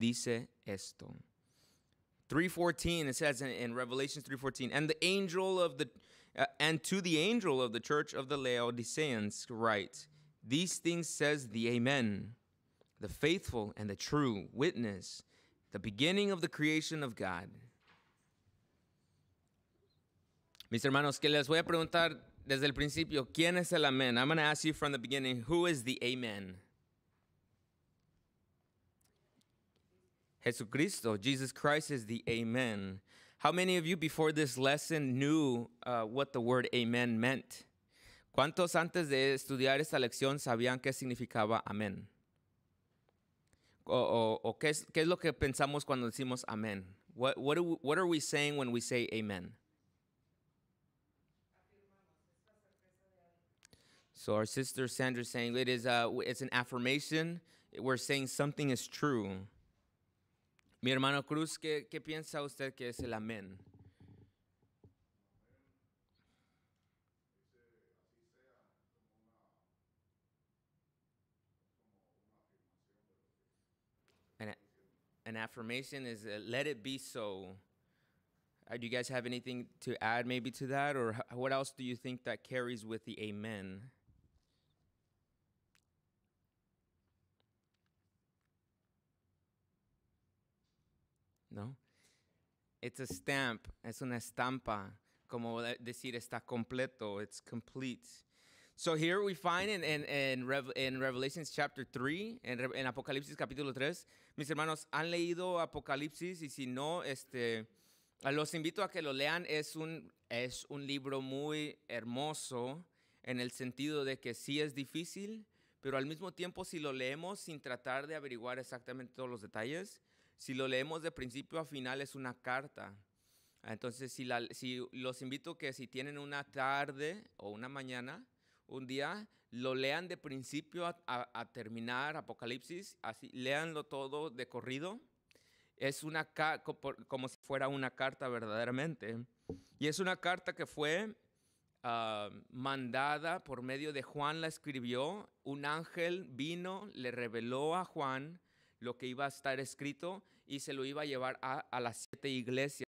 dice esto. 3:14 it says in, in Revelations 3:14 and the angel of the uh, and to the angel of the church of the Laodiceans write these things says the amen the faithful and the true witness the beginning of the creation of God Mis hermanos que les voy a preguntar desde el principio quién es el amén I'm going to ask you from the beginning who is the amen Jesucristo, Jesus Christ is the Amen. How many of you before this lesson knew uh, what the word Amen meant? ¿Cuántos antes de estudiar esta lección sabían qué significaba Amén? O, o, o qué, es, qué, es, lo que pensamos cuando decimos Amén? What, what, we, what are we saying when we say Amen? So our sister Sandra is saying it is a, uh, it's an affirmation. We're saying something is true. Mi hermano Cruz, ¿qué, ¿qué, piensa usted que es el amén? An, an affirmation is uh, let it be so. Uh, do you guys have anything to add maybe to that? Or what else do you think that carries with the amen? It's a stamp, es una estampa, como decir está completo, it's complete. So here we find in, Revelations chapter 3, en, Apocalipsis capítulo 3, mis hermanos, ¿han leído Apocalipsis? Y si no, este, los invito a que lo lean. Es es un libro muy hermoso en el sentido de que sí es difícil, pero al mismo tiempo si lo leemos sin tratar de averiguar exactamente todos los detalles, si lo leemos de principio a final es una carta. Entonces, si, si los invito que si tienen una tarde o una mañana, un día, lo lean de principio a, terminar Apocalipsis, así, leanlo todo de corrido. Es una como si fuera una carta verdaderamente. Y es una carta que fue ah, mandada por medio de Juan, la escribió. Un ángel vino, le reveló a Juan lo que iba a estar escrito y se lo iba a llevar a, a las siete iglesias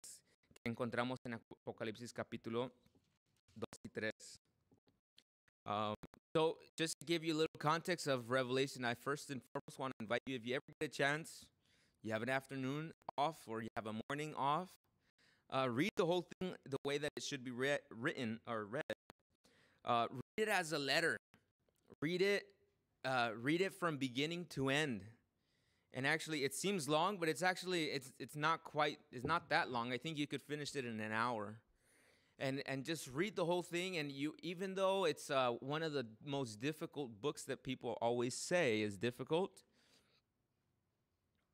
que encontramos en Apocalipsis capítulo 2 y 3. Um, so, just to give you a little context of Revelation, I first and foremost want to invite you if you ever get a chance, you have an afternoon off or you have a morning off, uh, read the whole thing the way that it should be re- written or read. Uh, read it as a letter. Read it. Uh, read it from beginning to end and actually it seems long but it's actually it's it's not quite it's not that long i think you could finish it in an hour and and just read the whole thing and you even though it's uh, one of the most difficult books that people always say is difficult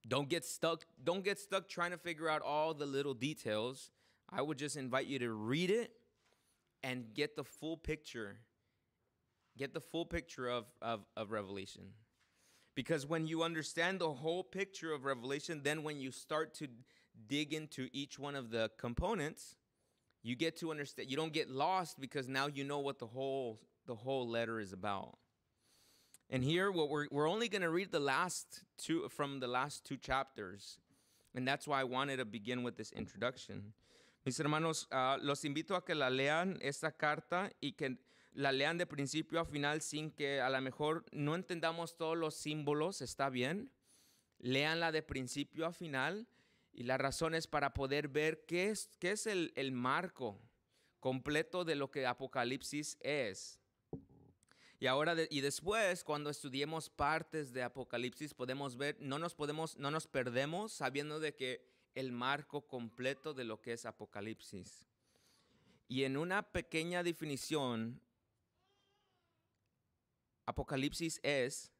don't get stuck don't get stuck trying to figure out all the little details i would just invite you to read it and get the full picture get the full picture of of, of revelation because when you understand the whole picture of Revelation, then when you start to dig into each one of the components, you get to understand you don't get lost because now you know what the whole the whole letter is about. And here what we're we're only going to read the last two from the last two chapters. And that's why I wanted to begin with this introduction. Mis hermanos, uh, los invito a que la lean esta carta y que la lean de principio a final sin que a lo mejor no entendamos todos los símbolos, está bien. Leanla de principio a final y la razón es para poder ver qué es, qué es el, marco completo de lo que Apocalipsis es. Y ahora y después, cuando estudiemos partes de Apocalipsis, podemos ver, no nos podemos, no nos perdemos sabiendo de que el marco completo de lo que es Apocalipsis. Y en una pequeña definición Apocalipsis es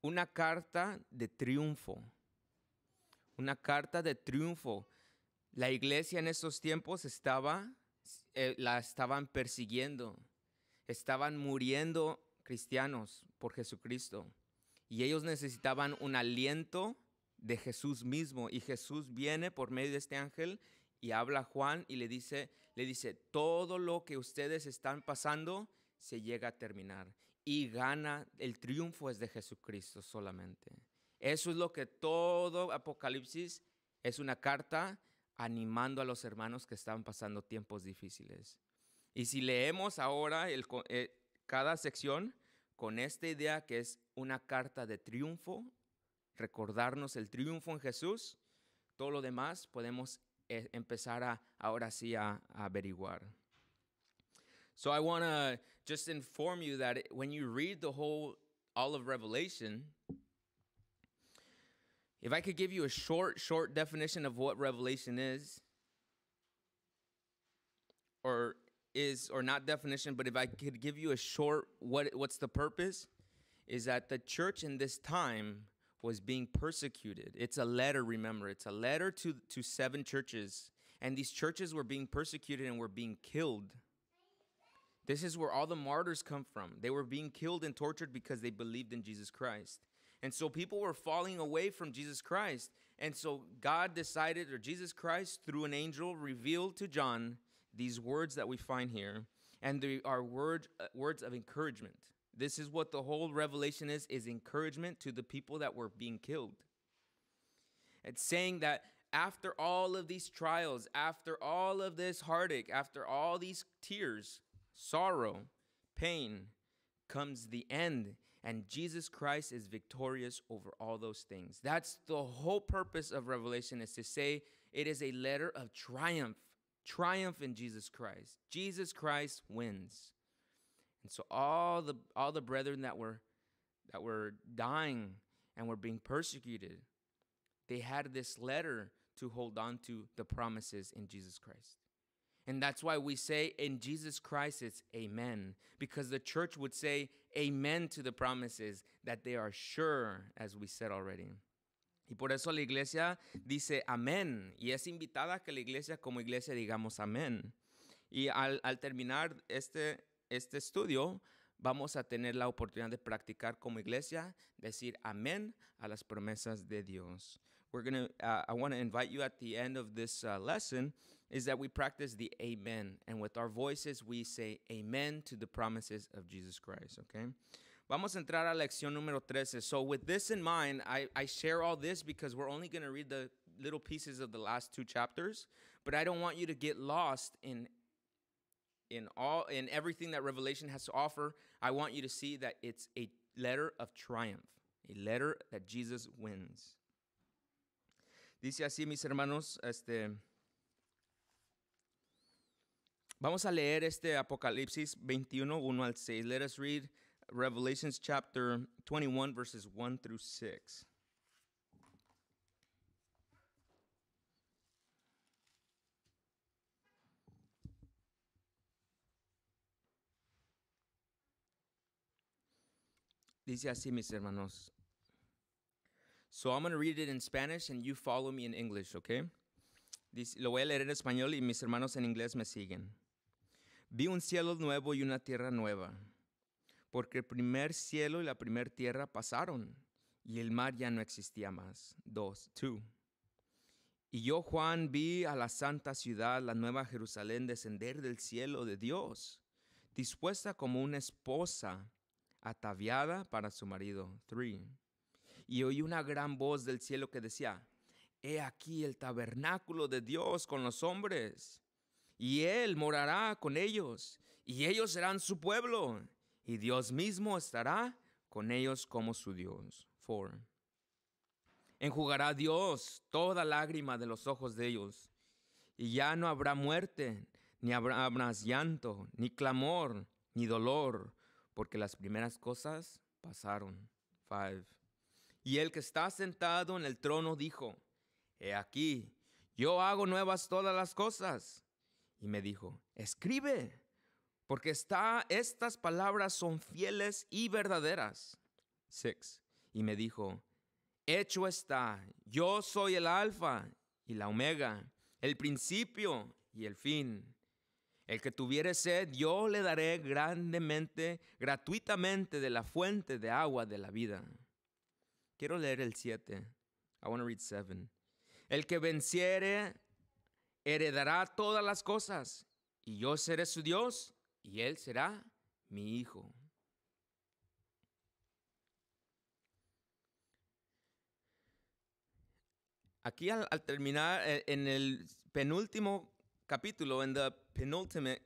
una carta de triunfo, una carta de triunfo. La iglesia en estos tiempos estaba, eh, la estaban persiguiendo, estaban muriendo cristianos por Jesucristo y ellos necesitaban un aliento de Jesús mismo y Jesús viene por medio de este ángel y habla a Juan y le dice, le dice, todo lo que ustedes están pasando se llega a terminar y gana, el triunfo es de Jesucristo solamente. Eso es lo que todo Apocalipsis es una carta animando a los hermanos que están pasando tiempos difíciles. Y si leemos ahora eh, cada sección con esta idea que es una carta de triunfo, recordarnos el triunfo en Jesús, todo lo demás podemos eh, empezar a, ahora sí a averiguar. So I want to just inform you that when you read the whole all of Revelation, if I could give you a short, short definition of what Revelation is, or is or not definition, but if I could give you a short what what's the purpose, is that the church in this time was being persecuted. It's a letter, remember, it's a letter to to seven churches, and these churches were being persecuted and were being killed. This is where all the martyrs come from. They were being killed and tortured because they believed in Jesus Christ. And so people were falling away from Jesus Christ. And so God decided, or Jesus Christ, through an angel, revealed to John these words that we find here. And they are word, uh, words of encouragement. This is what the whole revelation is, is encouragement to the people that were being killed. It's saying that after all of these trials, after all of this heartache, after all these tears, sorrow, pain, comes the end, and Jesus Christ is victorious over all those things. That's the whole purpose of Revelation is to say it is a letter of triumph, triumph in Jesus Christ. Jesus Christ wins. And so all the all the brethren that were that were dying and were being persecuted, they had this letter to hold on to the promises in Jesus Christ. And that's why we say in Jesus Christ it's amen, because the church would say amen to the promises that they are sure, as we said already. Y por eso la iglesia dice amén, y es invitada a que la iglesia como iglesia digamos amén. Y al, al terminar este, este estudio, vamos a tener la oportunidad de practicar como iglesia, decir amén a las promesas de Dios. We're gonna, uh, I want to invite you at the end of this uh, lesson is that we practice the amen. And with our voices, we say amen to the promises of Jesus Christ, okay? Vamos a entrar a lección número 13. So, with this in mind, I, I share all this because we're only going to read the little pieces of the last two chapters, but I don't want you to get lost in in all in everything that revelation has to offer i want you to see that it's a letter of triumph a letter that jesus wins dice así mis hermanos este Vamos a leer este Apocalipsis 21, 1 al 6. Let us read Revelations chapter 21, verses 1 through 6. Dice así, mis hermanos. So I'm going to read it in Spanish and you follow me in English, okay? Dice, lo voy a leer en español y mis hermanos en inglés me siguen. Vi un cielo nuevo y una tierra nueva, porque el primer cielo y la primera tierra pasaron, y el mar ya no existía más. 2. Y yo, Juan, vi a la santa ciudad, la nueva Jerusalén, descender del cielo de Dios, dispuesta como una esposa ataviada para su marido. 3. Y oí una gran voz del cielo que decía, He aquí el tabernáculo de Dios con los hombres y Él morará con ellos, y ellos serán su pueblo, y Dios mismo estará con ellos como su Dios. 4. Enjugará Dios toda lágrima de los ojos de ellos, y ya no habrá muerte, ni habrá, llanto, ni clamor, ni dolor, porque las primeras cosas pasaron. 5. Y el que está sentado en el trono dijo, He aquí, yo hago nuevas todas las cosas y me dijo, escribe, porque está, estas palabras son fieles y verdaderas. 6. Y me dijo, hecho está, yo soy el alfa y la omega, el principio y el fin. El que tuviere sed, yo le daré grandemente, gratuitamente de la fuente de agua de la vida. Quiero leer el 7. I want to read 7. El que venciere heredará todas las cosas, y yo seré su Dios, y él será mi hijo. Aquí al, terminar e, en el penúltimo capítulo, en the penultimate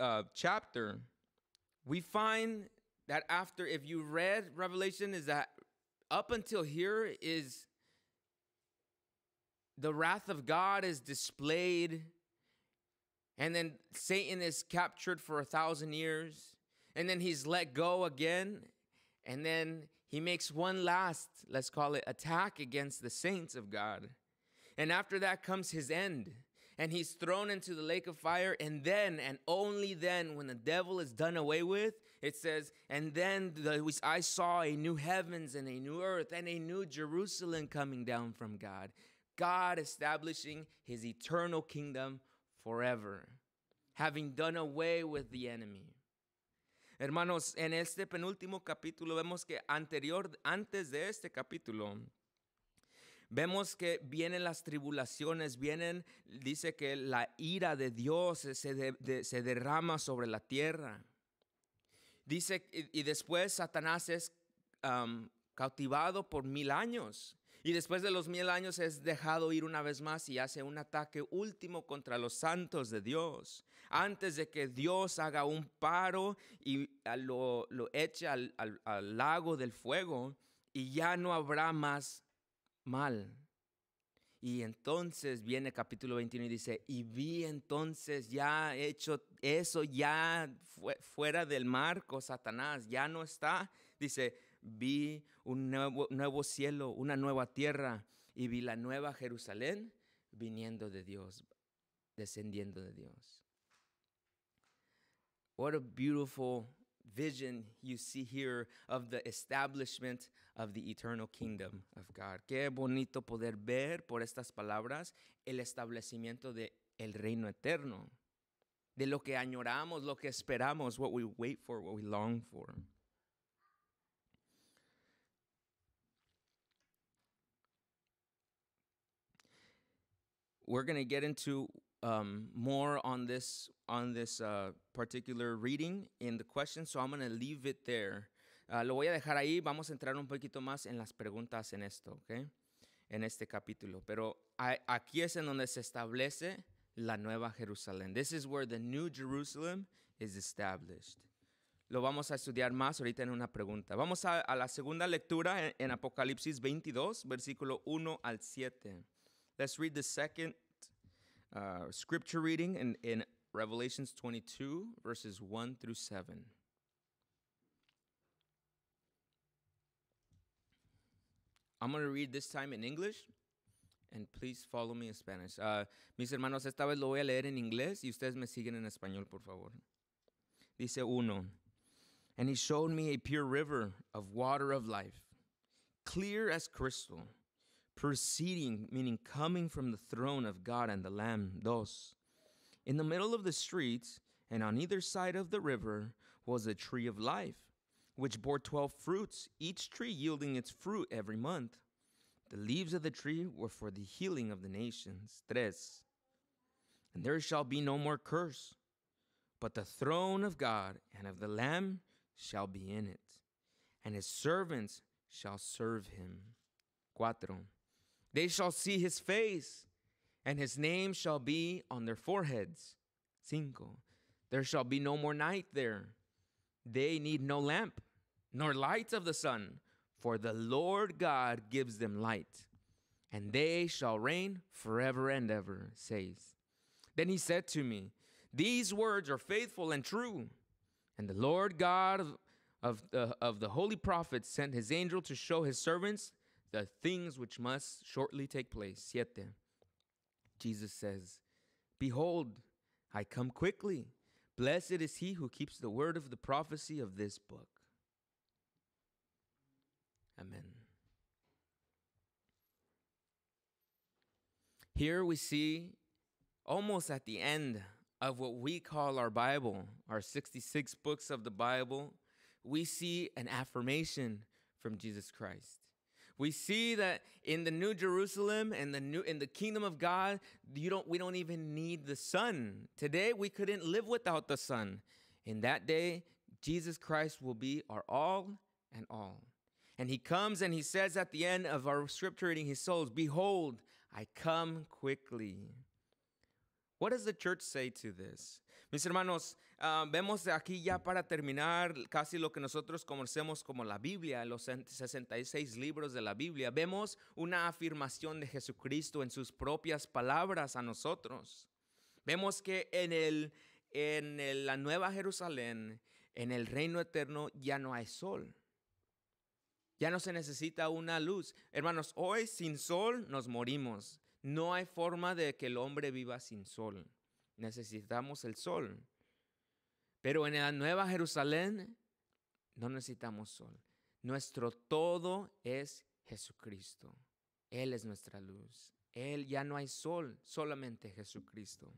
uh, chapter, we find that after, if you read Revelation, is that up until here is the wrath of God is displayed, and then Satan is captured for a thousand years, and then he's let go again, and then he makes one last, let's call it, attack against the saints of God. And after that comes his end, and he's thrown into the lake of fire. And then, and only then, when the devil is done away with, it says, And then the, I saw a new heavens and a new earth and a new Jerusalem coming down from God God establishing his eternal kingdom forever, having done away with the enemy. Hermanos, en este penúltimo capítulo vemos que anterior, antes de este capítulo, vemos que vienen las tribulaciones, vienen, dice que la ira de Dios se, derrama sobre la tierra. Dice, y, después Satanás es cautivado por mil años. Y después de los mil años es dejado ir una vez más y hace un ataque último contra los santos de Dios. Antes de que Dios haga un paro y ah, lo, lo eche al, lago del fuego y ya no habrá más mal. Y entonces viene capítulo 21 y dice, y vi entonces ya hecho eso, ya fuera del marco, Satanás, ya no está. Dice, vi un nuevo, cielo, una nueva tierra y vi la nueva Jerusalén viniendo de Dios, descendiendo de Dios. What a beautiful vision you see here of the establishment of the eternal kingdom of God. Qué bonito poder ver por estas palabras el establecimiento de el reino eterno, de lo que añoramos, lo que esperamos, what we wait for, what we long for. we're going to get into um, more on this on this uh, particular reading in the question, so I'm going to leave it there. Uh, lo voy a dejar ahí. Vamos a entrar un poquito más en las preguntas en esto, ¿ok? En este capítulo. Pero aquí es en donde se establece la nueva Jerusalén. This is where the new Jerusalem is established. Lo vamos a estudiar más ahorita en una pregunta. Vamos a, la segunda lectura en, en Apocalipsis 22, versículo 1 al 7. Let's read the second uh, scripture reading in, in Revelations 22, verses 1 through 7. I'm going to read this time in English. And please follow me in Spanish. Uh, mis hermanos, esta vez lo voy a leer en inglés y ustedes me siguen en español, por favor. Dice uno. And he showed me a pure river of water of life, clear as crystal proceeding, meaning coming from the throne of God and the Lamb. Dos. In the middle of the street, and on either side of the river, was a tree of life, which bore twelve fruits, each tree yielding its fruit every month. The leaves of the tree were for the healing of the nations. Tres. And there shall be no more curse, but the throne of God and of the Lamb shall be in it, and his servants shall serve him. Cuatro. They shall see his face, and his name shall be on their foreheads. Cinco. There shall be no more night there. They need no lamp, nor light of the sun, for the Lord God gives them light, and they shall reign forever and ever, says. Then he said to me, These words are faithful and true. And the Lord God of, of, the, of the holy prophets sent his angel to show his servants the things which must shortly take place. Siete. Jesus says, Behold, I come quickly. Blessed is he who keeps the word of the prophecy of this book. Amen. Here we see, almost at the end of what we call our Bible, our 66 books of the Bible, we see an affirmation from Jesus Christ. We see that in the New Jerusalem and the new in the kingdom of God, you don't we don't even need the sun. Today we couldn't live without the sun. In that day, Jesus Christ will be our all and all. And he comes and he says at the end of our scripture reading, his souls, Behold, I come quickly. What does the church say to this? Mis hermanos, ah, vemos aquí ya para terminar casi lo que nosotros conocemos como la Biblia, los 66 libros de la Biblia. Vemos una afirmación de Jesucristo en sus propias palabras a nosotros. Vemos que en, el, en la Nueva Jerusalén, en el reino eterno, ya no hay sol. Ya no se necesita una luz. Hermanos, hoy sin sol nos morimos. No hay forma de que el hombre viva sin sol necesitamos el sol. Pero en la Nueva Jerusalén no necesitamos sol. Nuestro todo es Jesucristo. Él es nuestra luz. Él ya no hay sol, solamente Jesucristo.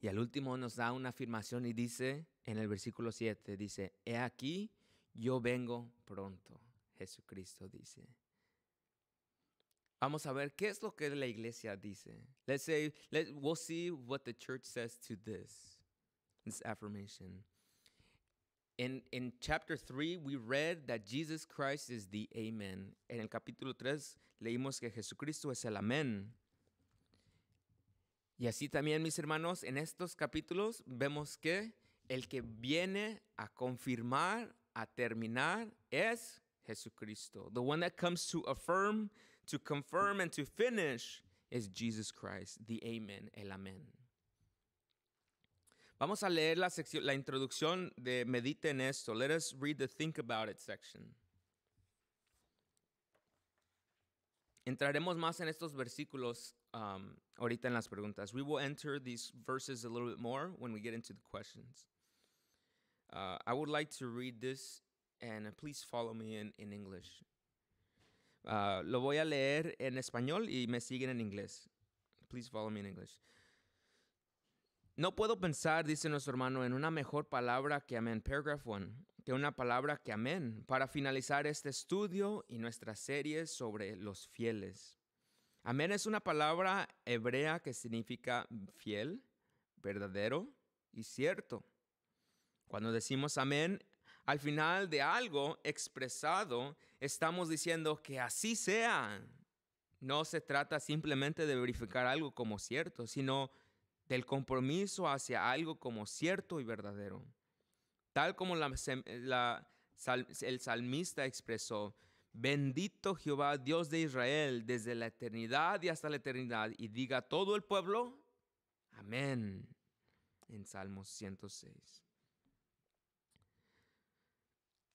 Y al último nos da una afirmación y dice en el versículo 7, dice, he aquí, yo vengo pronto, Jesucristo dice. Vamos a ver qué es lo que la iglesia dice. Let's say, let, we'll see what the church says to this, this affirmation. In, in chapter 3, we read that Jesus Christ is the Amen. En el capítulo 3, leímos que Jesucristo es el Amén. Y así también, mis hermanos, en estos capítulos vemos que el que viene a confirmar, a terminar, es Jesucristo. The one that comes to affirm, to confirm and to finish is Jesus Christ, the Amen, el Amén. Vamos a leer la, sección, la introducción de Medite en esto. Let us read the Think About It section. Entraremos más en estos versículos um, ahorita en las preguntas. We will enter these verses a little bit more when we get into the questions. Uh, I would like to read this, and please follow me in, in English. Ah, lo voy a leer en español y me siguen en inglés. Please follow me in English. No puedo pensar, dice nuestro hermano, en una mejor palabra que amén, paragraph one, que una palabra que amén, para finalizar este estudio y nuestra serie sobre los fieles. Amén es una palabra hebrea que significa fiel, verdadero y cierto. Cuando decimos amén, al final de algo expresado, estamos diciendo que así sea. No se trata simplemente de verificar algo como cierto, sino del compromiso hacia algo como cierto y verdadero. Tal como el salmista expresó, bendito Jehová Dios de Israel desde la eternidad y hasta la eternidad, y diga todo el pueblo, amén, en Salmos 106.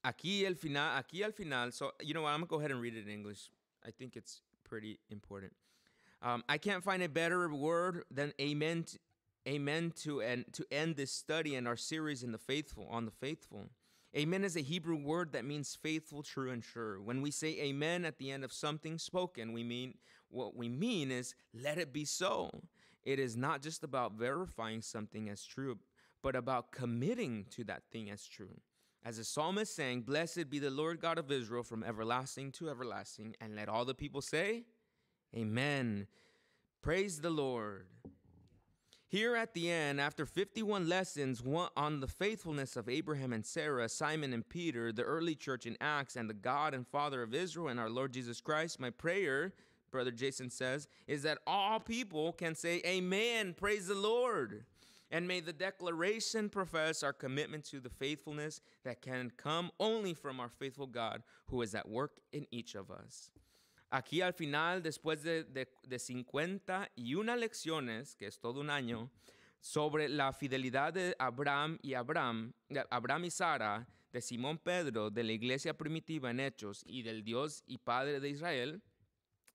Aquí al final, aquí al final, so you know what, I'm gonna go ahead and read it in English. I think it's pretty important. Um, I can't find a better word than amen, to, amen to and to end this study and our series in the faithful on the faithful. Amen is a Hebrew word that means faithful, true, and sure. When we say amen at the end of something spoken, we mean what we mean is let it be so. It is not just about verifying something as true, but about committing to that thing as true. As the psalmist sang, Blessed be the Lord God of Israel from everlasting to everlasting. And let all the people say, Amen. Praise the Lord. Here at the end, after 51 lessons on the faithfulness of Abraham and Sarah, Simon and Peter, the early church in Acts, and the God and Father of Israel and our Lord Jesus Christ, my prayer, Brother Jason says, is that all people can say, Amen, praise the Lord. And may the declaration profess our commitment to the faithfulness that can come only from our faithful God who is at work in each of us. Aquí al final, después de, de, y 51 lecciones, que es todo un año, sobre la fidelidad de Abraham y Abraham, Abraham y Sara, de Simón Pedro, de la iglesia primitiva en Hechos y del Dios y Padre de Israel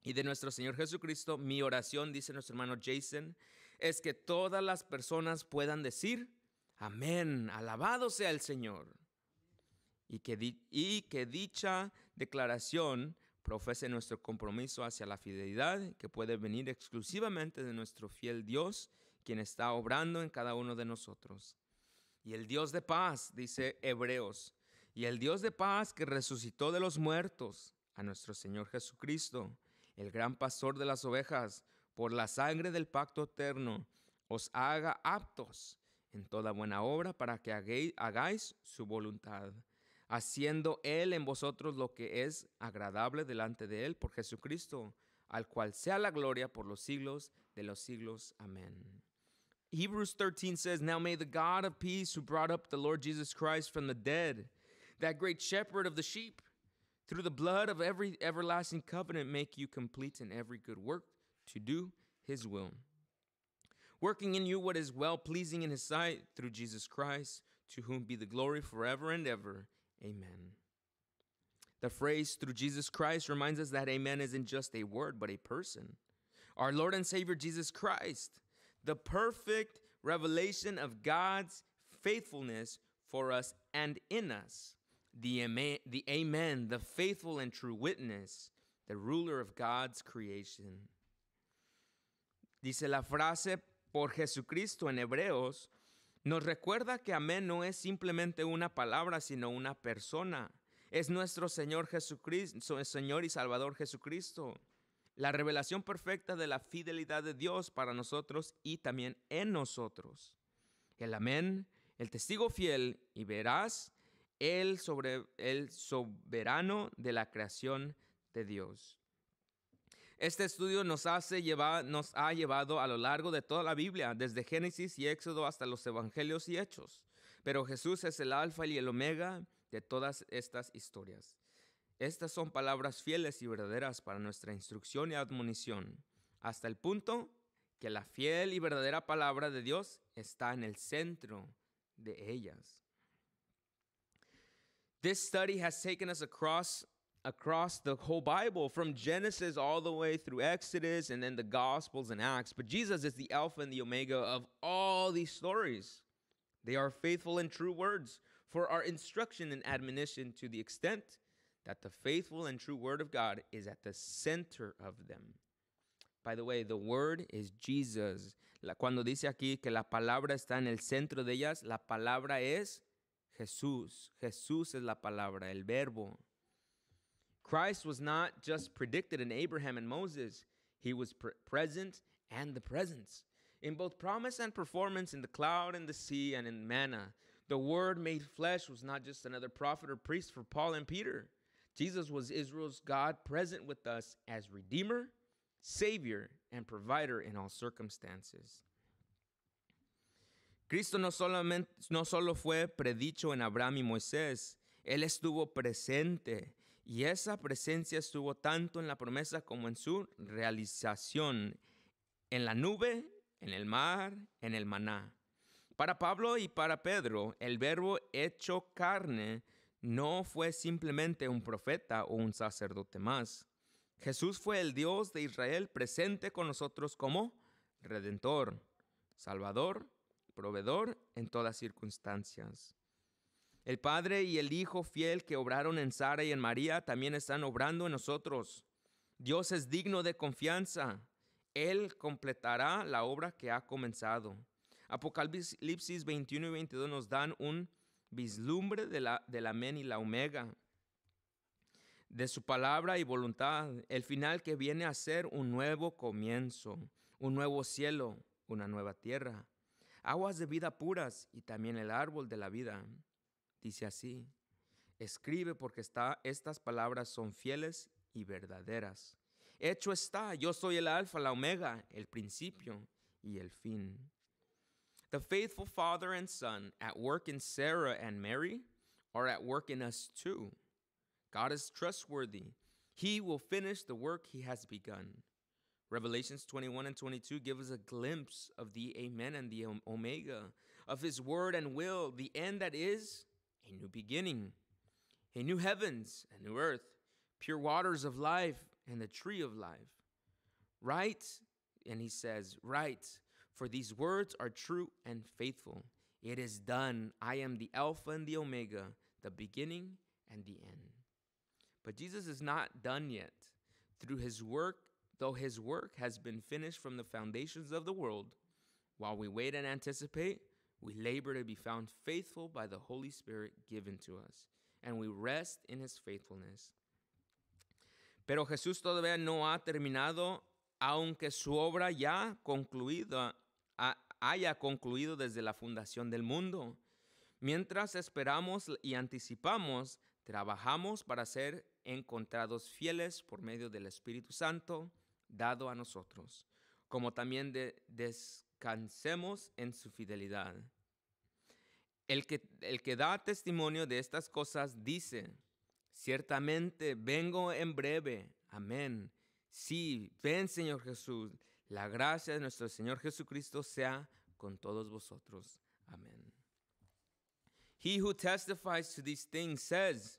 y de nuestro Señor Jesucristo, mi oración, dice nuestro hermano Jason, es que todas las personas puedan decir, amén, alabado sea el Señor. Y que, y que dicha declaración profese nuestro compromiso hacia la fidelidad que puede venir exclusivamente de nuestro fiel Dios, quien está obrando en cada uno de nosotros. Y el Dios de paz, dice Hebreos, y el Dios de paz que resucitó de los muertos a nuestro Señor Jesucristo, el gran pastor de las ovejas, por la sangre del pacto eterno, os haga aptos en toda buena obra para que hagáis, su voluntad, haciendo Él en vosotros lo que es agradable delante de Él por Jesucristo, al cual sea la gloria por los siglos de los siglos. Amén. Hebrews 13 says, Now may the God of peace, who brought up the Lord Jesus Christ from the dead, that great shepherd of the sheep, through the blood of every everlasting covenant, make you complete in every good work to do his will, working in you what is well pleasing in his sight through Jesus Christ, to whom be the glory forever and ever. Amen. The phrase through Jesus Christ reminds us that amen isn't just a word, but a person. Our Lord and Savior Jesus Christ, the perfect revelation of God's faithfulness for us and in us. The amen, the amen, the faithful and true witness, the ruler of God's creation. Dice la frase por Jesucristo en Hebreos, nos recuerda que amén no es simplemente una palabra, sino una persona. Es nuestro Señor Jesucristo, Señor y Salvador Jesucristo. La revelación perfecta de la fidelidad de Dios para nosotros y también en nosotros. El amén, el testigo fiel y verás el, sobre, el soberano de la creación de Dios. Este estudio nos, hace llevar, nos ha llevado a lo largo de toda la Biblia, desde Génesis y Éxodo hasta los Evangelios y Hechos. Pero Jesús es el alfa y el omega de todas estas historias. Estas son palabras fieles y verdaderas para nuestra instrucción y admonición, hasta el punto que la fiel y verdadera palabra de Dios está en el centro de ellas. This study has taken us across across the whole Bible from Genesis all the way through Exodus and then the Gospels and Acts. But Jesus is the Alpha and the Omega of all these stories. They are faithful and true words for our instruction and admonition to the extent that the faithful and true Word of God is at the center of them. By the way, the word is Jesus. cuando dice aquí que la palabra está en el centro de ellas, la palabra es Jesús. Jesús es la palabra, el verbo. Christ was not just predicted in Abraham and Moses, he was pre- present and the presence. In both promise and performance, in the cloud and the sea, and in manna, the Word made flesh was not just another prophet or priest for Paul and Peter. Jesus was Israel's God present with us as Redeemer, Savior, and Provider in all circumstances. Cristo no, solamente, no solo fue predicho en Abraham y Moisés, Él estuvo presente Y esa presencia estuvo tanto en la promesa como en su realización, en la nube, en el mar, en el maná. Para Pablo y para Pedro, el verbo hecho carne no fue simplemente un profeta o un sacerdote más. Jesús fue el Dios de Israel presente con nosotros como Redentor, Salvador, Proveedor en todas circunstancias. El Padre y el Hijo fiel que obraron en Sara y en María también están obrando en nosotros. Dios es digno de confianza. Él completará la obra que ha comenzado. Apocalipsis 21 y 22 nos dan un vislumbre de la amén y la omega, de su palabra y voluntad, el final que viene a ser un nuevo comienzo, un nuevo cielo, una nueva tierra, aguas de vida puras y también el árbol de la vida. Dice así, escribe porque está, estas palabras son fieles y verdaderas. Hecho está, yo soy el alfa, la omega, el principio y el fin. The faithful father and son at work in Sarah and Mary are at work in us too. God is trustworthy. He will finish the work he has begun. Revelations 21 and 22 give us a glimpse of the Amen and the Omega, of His Word and will, the end that is a new beginning, a new heavens, a new earth, pure waters of life, and the tree of life. Right, and he says, Right, for these words are true and faithful. It is done. I am the Alpha and the Omega, the beginning and the end. But Jesus is not done yet. Through his work, though his work has been finished from the foundations of the world, while we wait and anticipate, We labor to be found faithful by the Holy Spirit given to us, and we rest in his faithfulness. Pero Jesús todavía no ha terminado, aunque su obra ya concluida haya concluido desde la fundación del mundo. Mientras esperamos y anticipamos, trabajamos para ser encontrados fieles por medio del Espíritu Santo dado a nosotros, como también de, descansemos en su fidelidad. El que, el que da testimonio de estas cosas dice, ciertamente vengo en breve, amén. Sí, ven Señor Jesús, la gracia de nuestro Señor Jesucristo sea con todos vosotros, amén. He who testifies to these things says,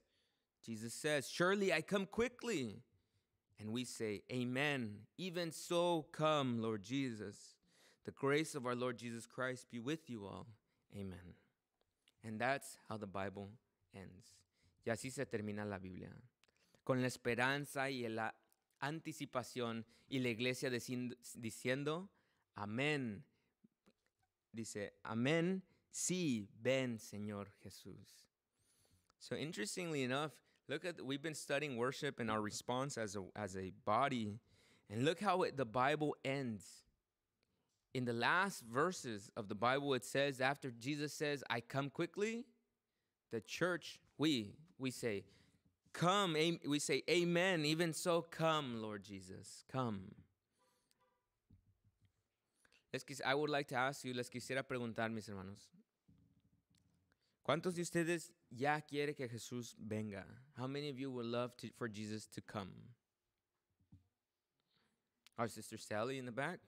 Jesus says, Surely I come quickly. And we say, Amen. Even so, come, Lord Jesus. The grace of our Lord Jesus Christ be with you all. Amen. And that's how the Bible ends. Y así se termina la Biblia. Con la esperanza y la anticipación y la iglesia diciendo, amén. Dice, amén. Sí, ven, Señor Jesús. So interestingly enough, look at we've been studying worship and our response as a as a body, and look how it, the Bible ends in the last verses of the Bible, it says, after Jesus says, I come quickly, the church, we, we say, come, we say, amen, even so, come, Lord Jesus, come. I would like to ask you, les quisiera preguntar, mis hermanos, ¿cuántos de ustedes ya quiere que Jesús venga? How many of you would love to, for Jesus to come? Our sister Sally in the back.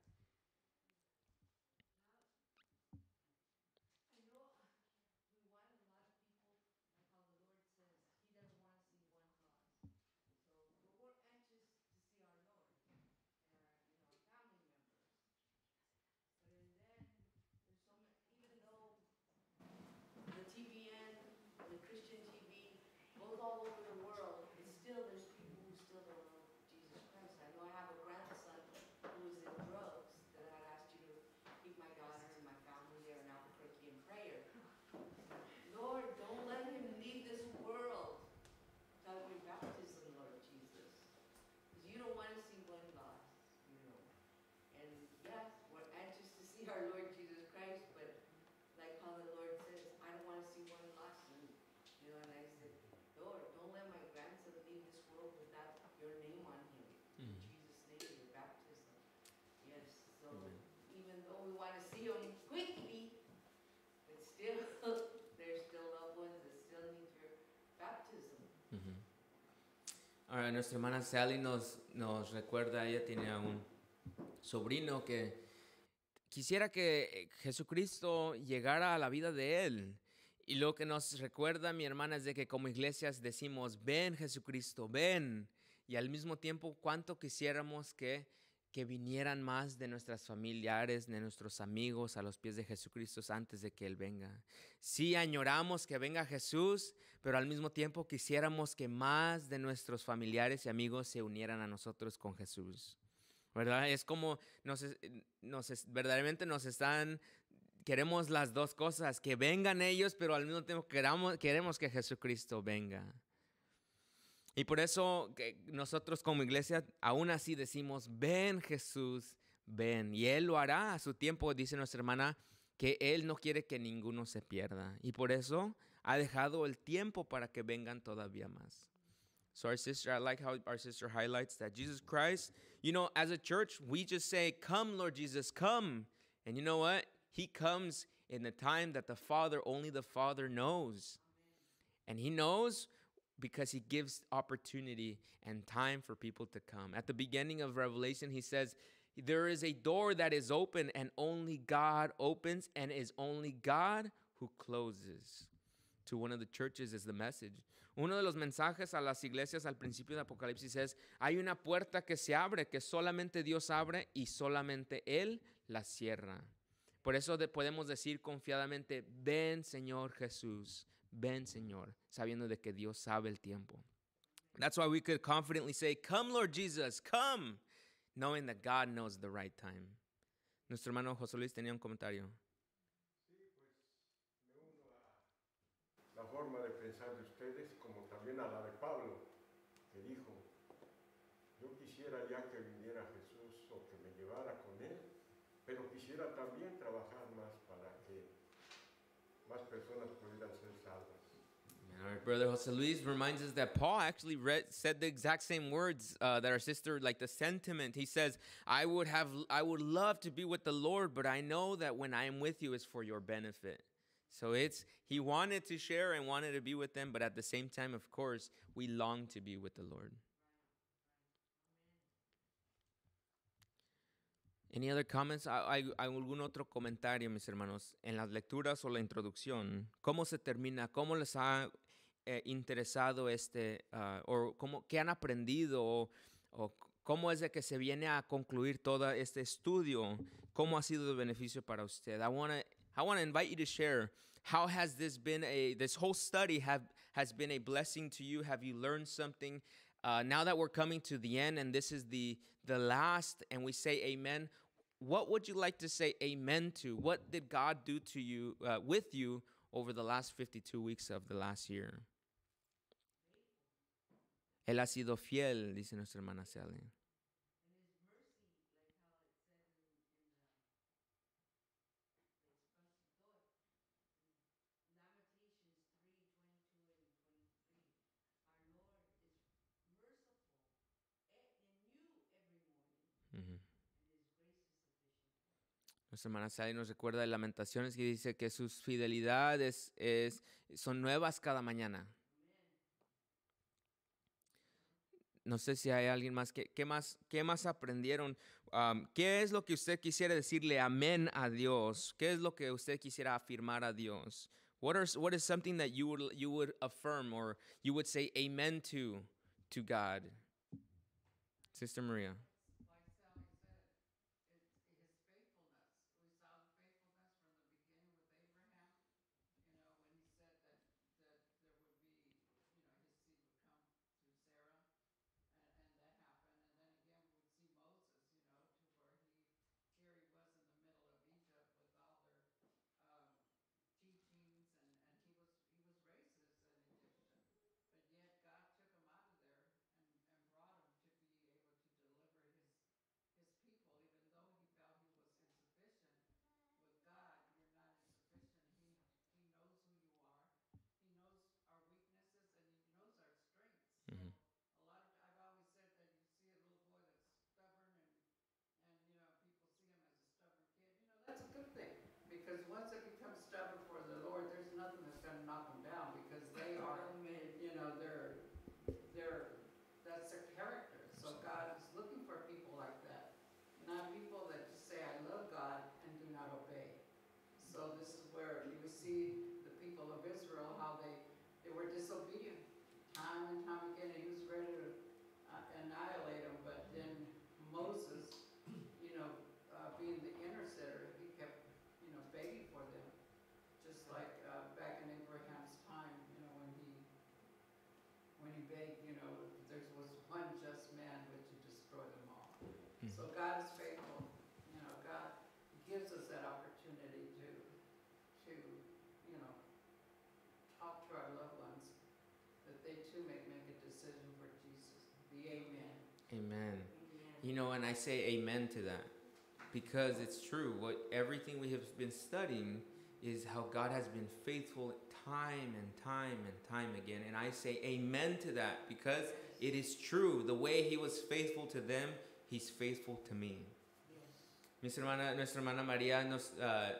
Ahora, nuestra hermana Sally nos, nos recuerda, ella tiene a un sobrino que quisiera que Jesucristo llegara a la vida de él. Y lo que nos recuerda, mi hermana, es de que como iglesias decimos, ven Jesucristo, ven. Y al mismo tiempo, cuánto quisiéramos que que vinieran más de nuestras familiares, de nuestros amigos a los pies de Jesucristo antes de que Él venga. Sí, añoramos que venga Jesús, pero al mismo tiempo quisiéramos que más de nuestros familiares y amigos se unieran a nosotros con Jesús. ¿Verdad? Es como nos, nos, verdaderamente nos están, queremos las dos cosas, que vengan ellos, pero al mismo tiempo queremos que Jesucristo venga. Y por eso que nosotros como iglesia aún así decimos, ven Jesús, ven. Y Él lo hará a su tiempo, dice nuestra hermana, que Él no quiere que ninguno se pierda. Y por eso ha dejado el tiempo para que vengan todavía más. So our sister, I like how our sister highlights that Jesus Christ, you know, as a church, we just say, come Lord Jesus, come. And you know what? He comes in the time that the Father, only the Father knows. And he knows because he gives opportunity and time for people to come. At the beginning of Revelation, he says, There is a door that is open, and only God opens, and is only God who closes. To one of the churches is the message. Uno de los mensajes a las iglesias al principio de Apocalipsis es: Hay una puerta que se abre, que solamente Dios abre y solamente Él la cierra. Por eso podemos decir confiadamente, ven Señor Jesús, Ven, Señor, sabiendo de que Dios sabe el tiempo. That's why we could confidently say, Come, Lord Jesus, come, knowing that God knows the right time. Nuestro hermano José Luis tenía un comentario. Sí, pues me uno a la forma de pensar de ustedes, como también a la de All right, brother Jose Luis reminds us that Paul actually read, said the exact same words uh, that our sister, like the sentiment. He says, "I would have, I would love to be with the Lord, but I know that when I am with you, is for your benefit." So it's he wanted to share and wanted to be with them, but at the same time, of course, we long to be with the Lord. Any other comments? Ah, ¿Hay algún otro comentario, mis hermanos? En las lecturas o la introducción, ¿cómo se termina? ¿Cómo les ha eh, interesado este, uh, o cómo, qué han aprendido, o, o, cómo es de que se viene a concluir todo este estudio, cómo ha sido de beneficio para usted. I want to I want to invite you to share how has this been a this whole study have has been a blessing to you? Have you learned something? Uh, now that we're coming to the end and this is the the last and we say amen what would you like to say amen to what did god do to you uh, with you over the last 52 weeks of the last year Él ha sido fiel, dice nuestra hermana Sally. Nuestra hermana Sally nos recuerda de Lamentaciones y dice que sus fidelidades es, son nuevas cada mañana. no sé si hay alguien más. ¿Qué, qué más, qué más aprendieron? Um, ¿Qué es lo que usted quisiera decirle amén a Dios? ¿Qué es lo que usted quisiera afirmar a Dios? What, are, what is something that you would, you would affirm or you would say amen to, to God? Sister Maria. You know, and I say amen to that because it's true. What everything we have been studying is how God has been faithful time and time and time again. And I say amen to that because it is true. The way He was faithful to them, He's faithful to me. Yes. Hermana, nuestra hermana María nos, uh,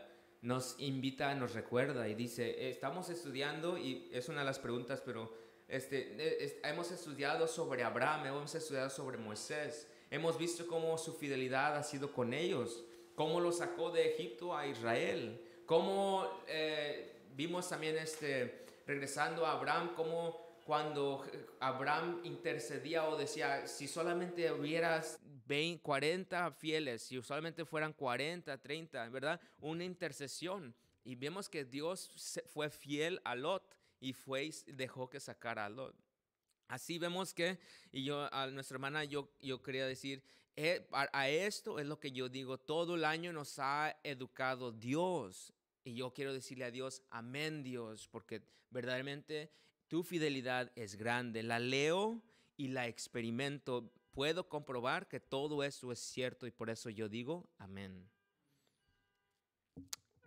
nos invita, nos recuerda y dice, estamos estudiando, y es una de las preguntas, pero este, eh, es, hemos estudiado sobre Abraham, hemos estudiado sobre Moisés, Hemos visto cómo su fidelidad ha sido con ellos, cómo lo sacó de Egipto a Israel, cómo eh, vimos también este, regresando a Abraham, cómo cuando Abraham intercedía o decía, si solamente hubieras 20, 40 fieles, si solamente fueran 40, 30, ¿verdad? Una intercesión. Y vemos que Dios fue fiel a Lot y fue y dejó que sacara a Lot. Así vemos que, y yo a nuestra hermana, yo, quería decir, eh, a, esto es lo que yo digo, todo el año nos ha educado Dios. Y yo quiero decirle a Dios, amén Dios, porque verdaderamente tu fidelidad es grande. La leo y la experimento. Puedo comprobar que todo eso es cierto y por eso yo digo, amén.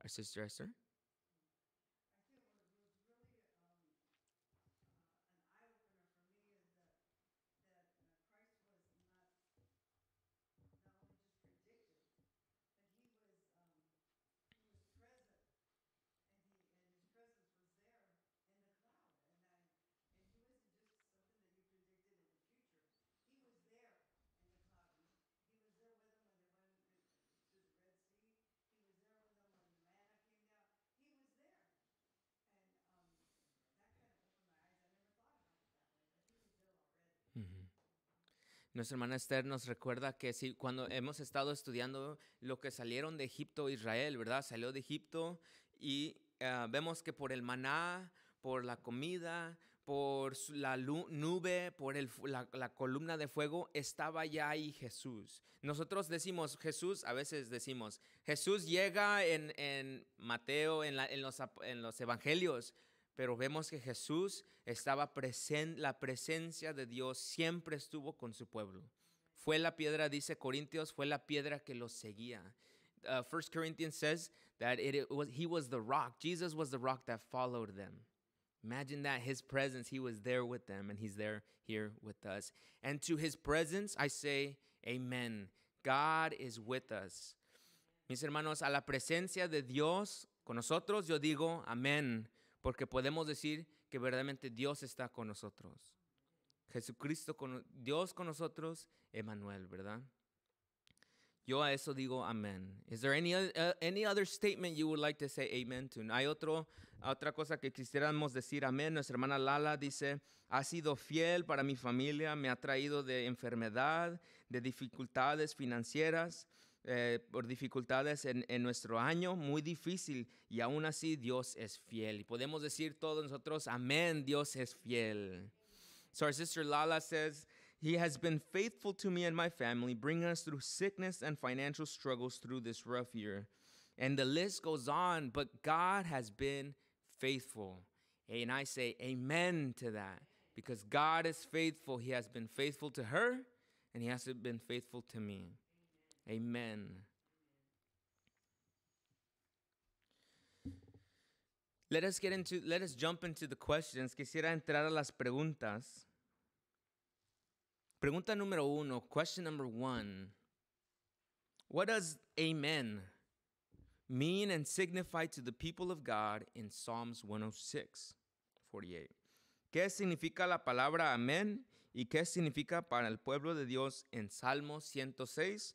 sister Nuestra hermana Esther nos recuerda que si, cuando hemos estado estudiando lo que salieron de Egipto, Israel, ¿verdad? Salió de Egipto y ah, vemos que por el maná, por la comida, por la nube, por la, columna de fuego, estaba ya ahí Jesús. Nosotros decimos Jesús, a veces decimos, Jesús llega en, en Mateo, en, los, en los evangelios, pero vemos que Jesús estaba presente, la presencia de Dios siempre estuvo con su pueblo. Fue la piedra, dice Corintios, fue la piedra que los seguía. 1 uh, First Corinthians says that it, it was, he was the rock. Jesus was the rock that followed them. Imagine that his presence, he was there with them and he's there here with us. And to his presence, I say, Amen. God is with us. Mis hermanos, a la presencia de Dios con nosotros, yo digo, Amén porque podemos decir que verdaderamente Dios está con nosotros. Jesucristo con Dios con nosotros, Emanuel, ¿verdad? Yo a eso digo amén. there any uh, statement you would like to say Hay otro, otra cosa que quisiéramos decir amén. Nuestra hermana Lala dice, ha sido fiel para mi familia, me ha traído de enfermedad, de dificultades financieras, eh, por dificultades en, en, nuestro año, muy difícil, y aún así Dios es fiel. Y podemos decir todos nosotros, amén, Dios es fiel. So our sister Lala says, He has been faithful to me and my family, bringing us through sickness and financial struggles through this rough year. And the list goes on, but God has been faithful. And I say amen to that because God is faithful. He has been faithful to her and He has been faithful to me. Amen. Let us get into let us jump into the questions. Quisiera entrar a las preguntas. Pregunta número uno, question number one. What does amen mean and signify to the people of God in Psalms 106, 48? ¿Qué significa la palabra amén y qué significa para el pueblo de Dios en Salmo 106,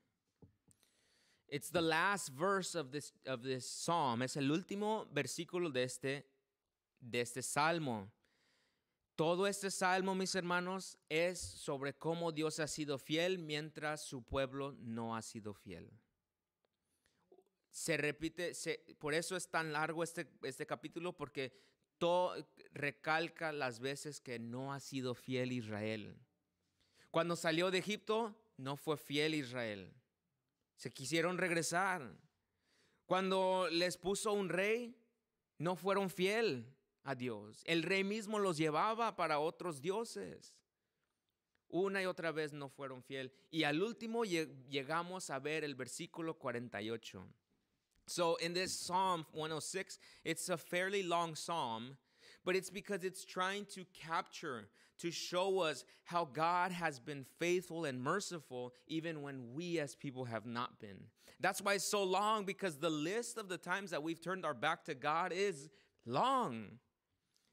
It's the last verse of this, psalm. Es el último versículo de este, de este salmo. Todo este salmo, mis hermanos, es sobre cómo Dios ha sido fiel mientras su pueblo no ha sido fiel. Se repite, por eso es tan largo este, este capítulo, porque todo recalca las veces que no ha sido fiel Israel. Cuando salió de Egipto, no fue fiel Israel se quisieron regresar. Cuando les puso un rey, no fueron fiel a Dios. El rey mismo los llevaba para otros dioses. Una y otra vez no fueron fiel. Y al último llegamos a ver el versículo 48. So in this Psalm 106, it's a fairly long psalm, but it's because it's trying to capture to show us how God has been faithful and merciful even when we as people have not been. That's why it's so long because the list of the times that we've turned our back to God is long.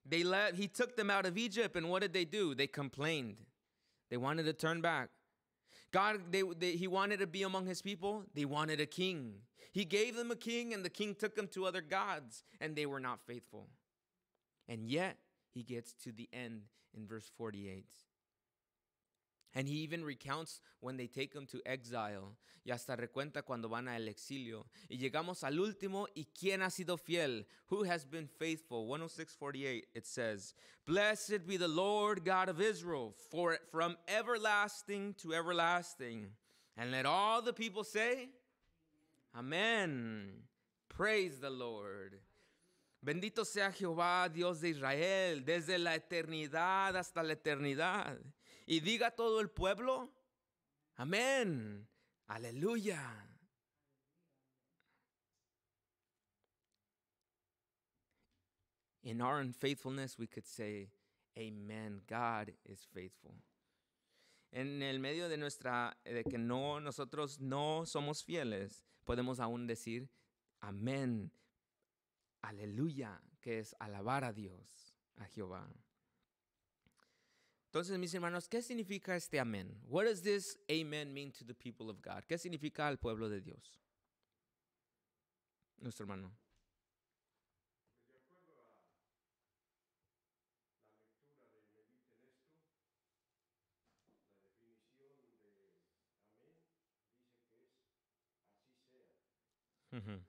They let he took them out of Egypt and what did they do? They complained. They wanted to turn back. God, they, they, he wanted to be among his people. They wanted a king. He gave them a king, and the king took them to other gods, and they were not faithful. And yet, he gets to the end in verse 48. And he even recounts when they take him to exile y hasta recuenta cuando van al exilio. Y llegamos al último y quién ha sido fiel? Who has been faithful? 106:48 it says, "Blessed be the Lord God of Israel for from everlasting to everlasting." And let all the people say, Amen. Praise the Lord. Bendito sea Jehová, Dios de Israel, desde la eternidad hasta la eternidad. Y diga todo el pueblo, amén, aleluya. In our unfaithfulness, we could say, Amen. God is faithful. En el medio de nuestra, de que no, nosotros no somos fieles, podemos aún decir, Amén aleluya, que es alabar a Dios, a Jehová. Entonces, mis hermanos, ¿qué significa este amén? What does this amen mean to the people of God? ¿Qué significa al pueblo de Dios? Nuestro hermano. De acuerdo a la lectura de la definición de amén dice que es así sea.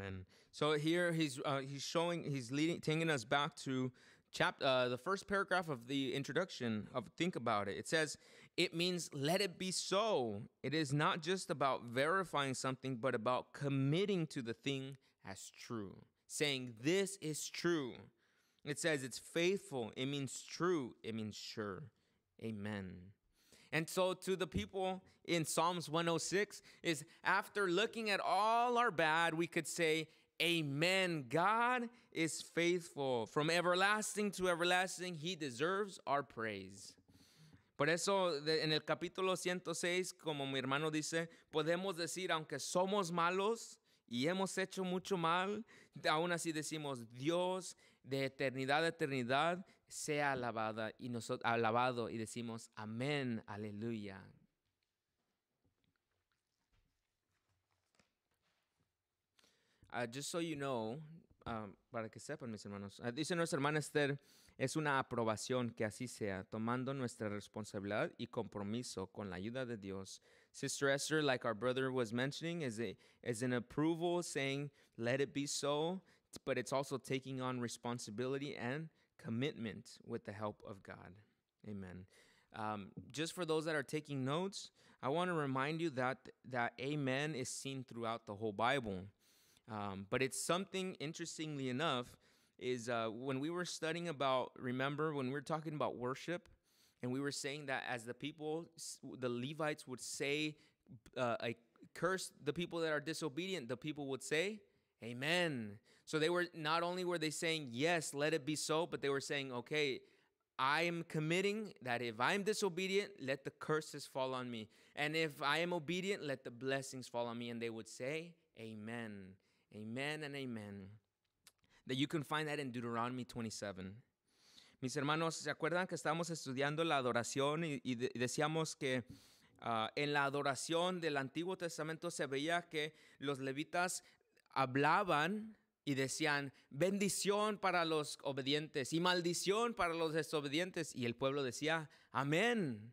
Amen. So here he's uh, he's showing he's leading taking us back to chapter uh, the first paragraph of the introduction of think about it. It says it means let it be so. It is not just about verifying something but about committing to the thing as true. Saying this is true. It says it's faithful. It means true. It means sure. Amen. And so to the people in Psalms 106 is after looking at all our bad, we could say, Amen. God is faithful. From everlasting to everlasting, He deserves our praise. Por eso, en el capítulo 106, como mi hermano dice, podemos decir, aunque somos malos y hemos hecho mucho mal, aún así decimos, Dios de eternidad a eternidad sea alabada y nosotros alabado y decimos amén, aleluya. just ah, so you know, ah, para que sepan mis hermanos, ah, dice nuestra hermana Esther, es una aprobación que así sea, tomando nuestra responsabilidad y compromiso con la ayuda de Dios. Sister Esther, like our brother was mentioning, is, is an approval saying, let it be so, but it's also taking on responsibility and commitment with the help of God. Amen. Um, just for those that are taking notes, I want to remind you that that amen is seen throughout the whole Bible. Um, but it's something interestingly enough is uh, when we were studying about remember when we were talking about worship and we were saying that as the people the Levites would say uh, curse the people that are disobedient the people would say amen so they were not only were they saying, yes, let it be so, but they were saying, okay, I am committing that if I am disobedient, let the curses fall on me. And if I am obedient, let the blessings fall on me. And they would say, Amen. Amen and amen. That you can find that in Deuteronomy 27. Mis hermanos, ¿se acuerdan que estamos estudiando la adoración y, y decíamos que uh, en la adoración del Antiguo Testamento se veía que los levitas hablaban y decían, bendición para los obedientes y maldición para los desobedientes. Y el pueblo decía, amén.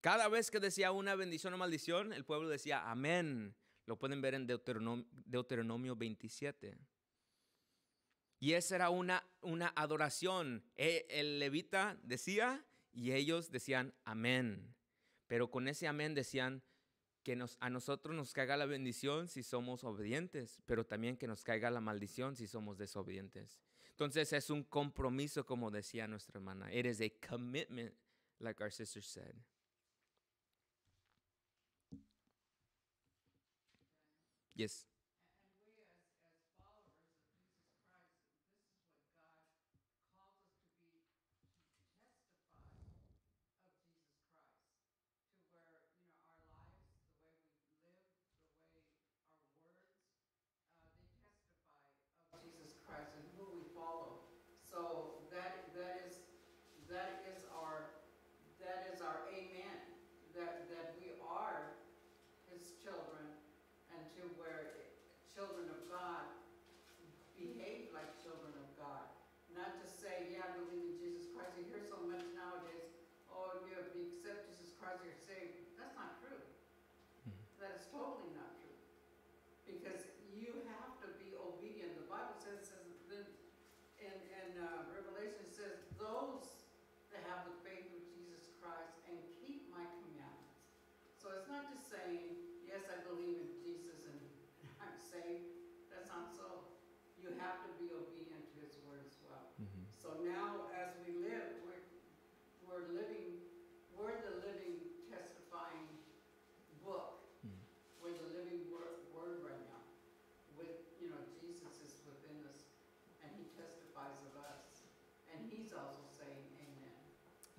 Cada vez que decía una bendición o maldición, el pueblo decía, amén. Lo pueden ver en Deuteronomio, 27. Y esa era una, una adoración. E, el levita decía y ellos decían, amén. Pero con ese amén decían, que nos, a nosotros nos caiga la bendición si somos obedientes, pero también que nos caiga la maldición si somos desobedientes. Entonces es un compromiso, como decía nuestra hermana. It is a commitment, like our sister said. Yes.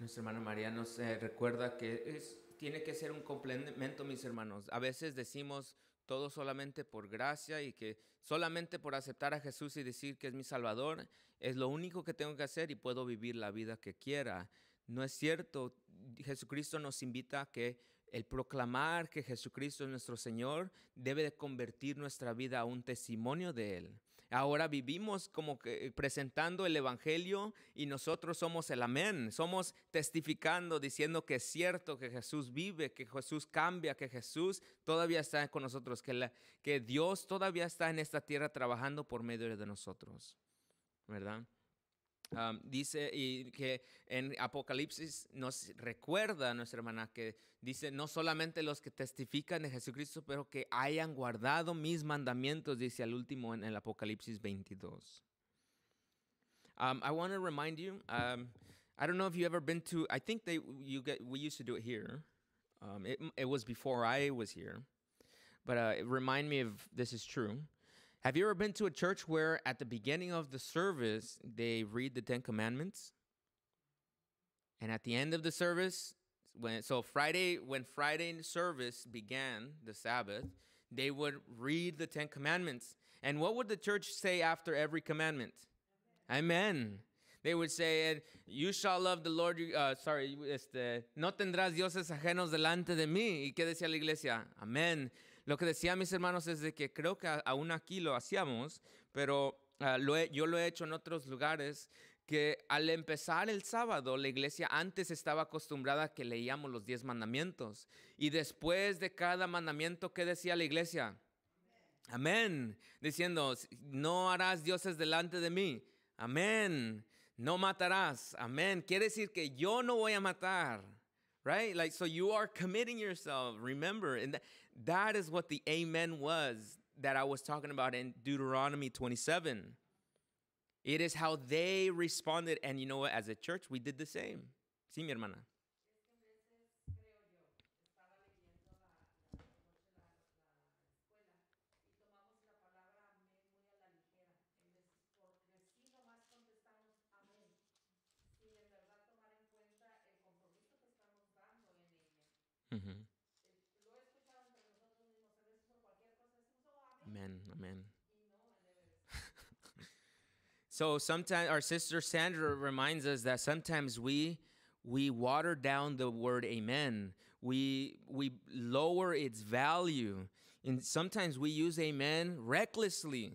Nuestra hermana María nos eh, recuerda que es, tiene que ser un complemento, mis hermanos. A veces decimos todo solamente por gracia y que solamente por aceptar a Jesús y decir que es mi Salvador es lo único que tengo que hacer y puedo vivir la vida que quiera. No es cierto. Jesucristo nos invita a que el proclamar que Jesucristo es nuestro Señor debe de convertir nuestra vida a un testimonio de Él. Ahora vivimos como que presentando el Evangelio y nosotros somos el amén. Somos testificando, diciendo que es cierto, que Jesús vive, que Jesús cambia, que Jesús todavía está con nosotros, que, que Dios todavía está en esta tierra trabajando por medio de nosotros. ¿Verdad? Um, dice y que en Apocalipsis nos recuerda a nuestra hermana que dice no solamente los que testifican de Jesucristo, pero que hayan guardado mis mandamientos, dice al último en el Apocalipsis 22. Um, I want to remind you, um, I don't know if you ever been to, I think they, you get, we used to do it here. it, it was before I was here, but uh, remind me if this is true. Have you ever been to a church where at the beginning of the service they read the Ten Commandments? And at the end of the service, when so Friday, when Friday service began, the Sabbath, they would read the Ten Commandments. And what would the church say after every commandment? Amen. Amen. They would say, "You shall love the Lord." Uh, sorry, este, no tendrás dioses ajenos delante de mí. ¿Y qué decía la iglesia? Amén. Lo que decía mis hermanos es de que creo que aún aquí lo hacíamos, pero ah, yo lo he hecho en otros lugares que al empezar el sábado la iglesia antes estaba acostumbrada a que leíamos los diez mandamientos y después de cada mandamiento, ¿qué decía la iglesia? Amén, diciendo, no harás dioses delante de mí. Amén, no matarás. Amén, quiere decir que yo no voy a matar. Right? Like, so you are committing yourself, remember. That is what the amen was that I was talking about in Deuteronomy 27. It is how they responded. And you know what? As a church, we did the same. See, mi hermana. So sometimes our sister Sandra reminds us that sometimes we we water down the word amen. We we lower its value. And sometimes we use amen recklessly.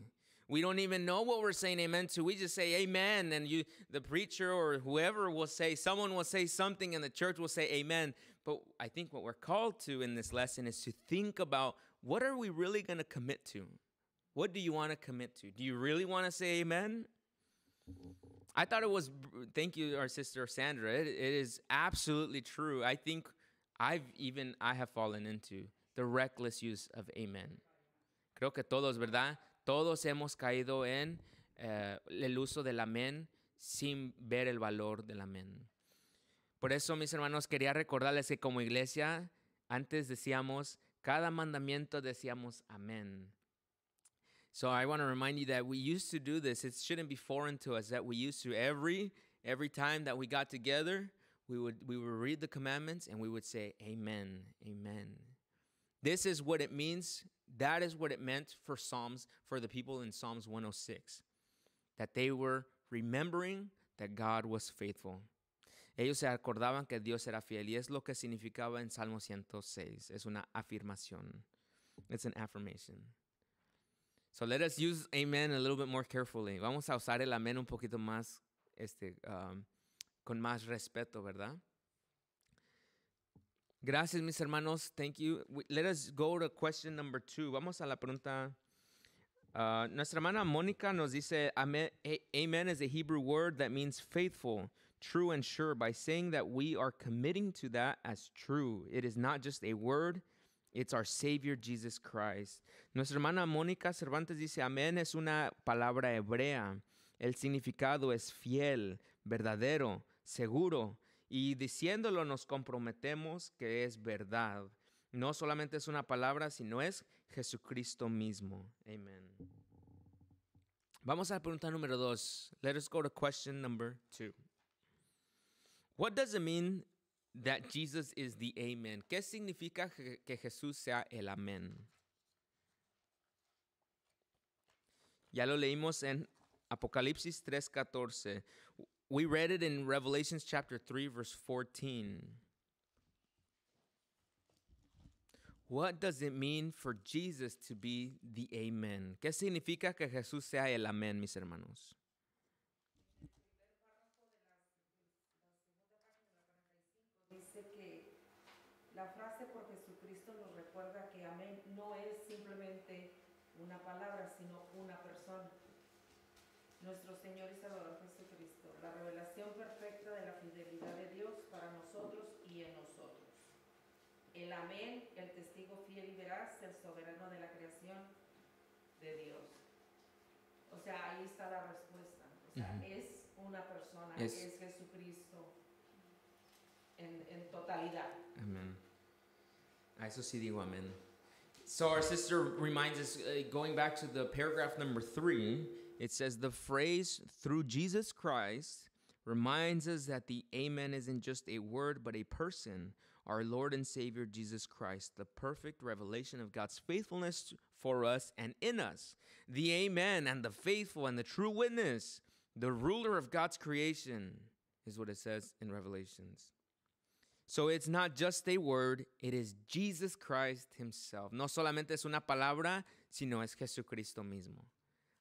We don't even know what we're saying amen to. We just say amen and you the preacher or whoever will say someone will say something and the church will say amen. But I think what we're called to in this lesson is to think about what are we really going to commit to? What do you want to commit to? Do you really want to say amen? I thought it was. Thank you, our sister Sandra. It, is absolutely true. I think I've even I have fallen into the reckless use of amen. Creo que todos, verdad? Todos hemos caído en eh, el uso del amen sin ver el valor del amen. Por eso, mis hermanos, quería recordarles que como iglesia antes decíamos cada mandamiento decíamos amen. So I want to remind you that we used to do this. It shouldn't be foreign to us that we used to every every time that we got together, we would we would read the commandments and we would say amen, amen. This is what it means. That is what it meant for Psalms for the people in Psalms 106 that they were remembering that God was faithful. Ellos se acordaban que Dios era fiel y es lo que significaba en Salmo 106. Es una afirmación. It's an affirmation. So let us use amen a little bit more carefully. Vamos a usar el amén un poquito más, este, um, con más respeto, ¿verdad? Gracias, mis hermanos. Thank you. let us go to question number two. Vamos a la pregunta. Uh, nuestra hermana Mónica nos dice, amen is a Hebrew word that means faithful, true, and sure. By saying that we are committing to that as true, it is not just a word, It's our Savior Jesus Christ. Nuestra hermana Mónica Cervantes dice, amén es una palabra hebrea. El significado es fiel, verdadero, seguro. Y diciéndolo nos comprometemos que es verdad. No solamente es una palabra, sino es Jesucristo mismo. Amén. Vamos a la pregunta número dos. Let us go to question number two. What does it mean that Jesus is the Amen. ¿Qué significa que Jesús sea el Amén? Ya lo leímos en Apocalipsis 3:14. We read it in Revelations chapter 3 verse 14. What does it mean for Jesus to be the Amen? ¿Qué significa que Jesús sea el Amén, mis hermanos? nuestro Señor y Salvador Jesucristo, la revelación perfecta de la fidelidad de Dios para nosotros y en nosotros. El amén, el testigo fiel y veraz, el soberano de la creación de Dios. O sea, ahí está la respuesta. O sea, es una persona, es, es Jesucristo en, totalidad. Amén. A eso sí digo amén. So our sister reminds us, uh, going back to the paragraph number three, It says the phrase through Jesus Christ reminds us that the Amen isn't just a word, but a person, our Lord and Savior Jesus Christ, the perfect revelation of God's faithfulness for us and in us. The Amen and the faithful and the true witness, the ruler of God's creation, is what it says in Revelations. So it's not just a word, it is Jesus Christ Himself. No solamente es una palabra, sino es Jesucristo mismo.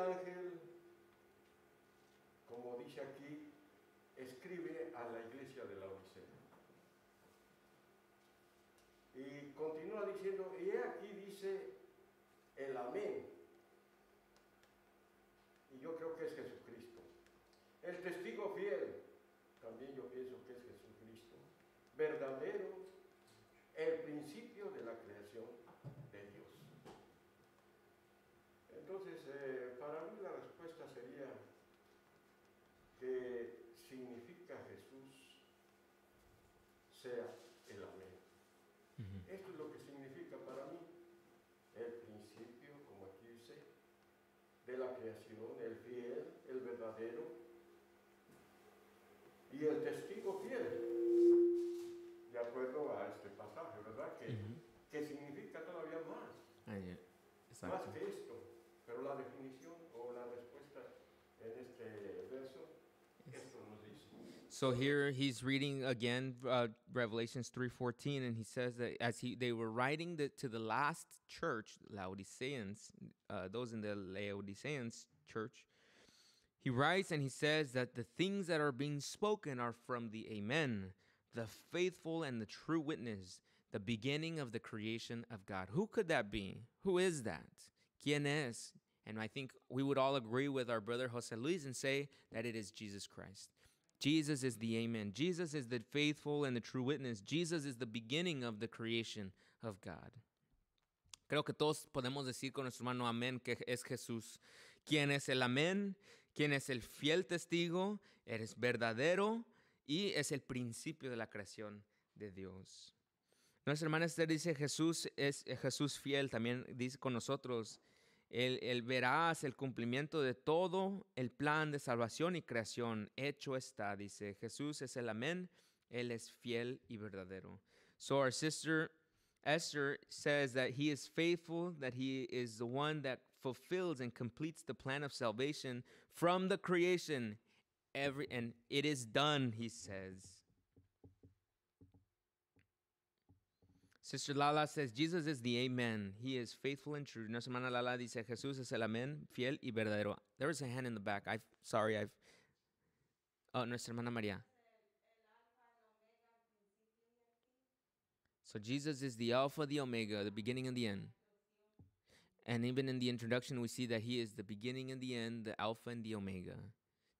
ángel So here he's reading again uh, Revelations 3:14 and he says that as he they were writing the, to the last church Laodiceans uh, those in the Laodiceans church he writes and he says that the things that are being spoken are from the amen the faithful and the true witness the beginning of the creation of God who could that be who is that quién es and I think we would all agree with our brother Jose Luis and say that it is Jesus Christ Jesus is the Amen. Jesus is the faithful and the true witness. Jesus is the beginning of the creation of God. Creo que todos podemos decir con nuestro hermano amén que es Jesús. ¿Quién es el amén? ¿Quién es el fiel testigo? Eres verdadero y es el principio de la creación de Dios. Nuestra hermana Esther dice Jesús es Jesús fiel, también dice con nosotros Él, él, verás el cumplimiento de todo el plan de salvación y creación. Hecho está, dice Jesús es el amén. Él es fiel y verdadero. So our sister Esther says that he is faithful, that he is the one that fulfills and completes the plan of salvation from the creation. Every and it is done, he says. Sister Lala says, Jesus is the Amen. He is faithful and true. Nuestra hermana Lala dice, Jesús es el Amén, fiel y verdadero. There was a hand in the back. I've, sorry, I've. Oh, nuestra hermana María. So Jesus is the Alpha, the Omega, the beginning and the end. And even in the introduction, we see that He is the beginning and the end, the Alpha and the Omega.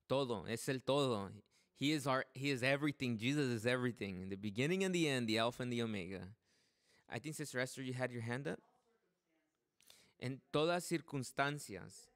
Todo, es el todo. He is our, He is everything. Jesus is everything. The beginning and the end, the Alpha and the Omega. I think, Sister Esther, you had your hand up. En todas circunstancias.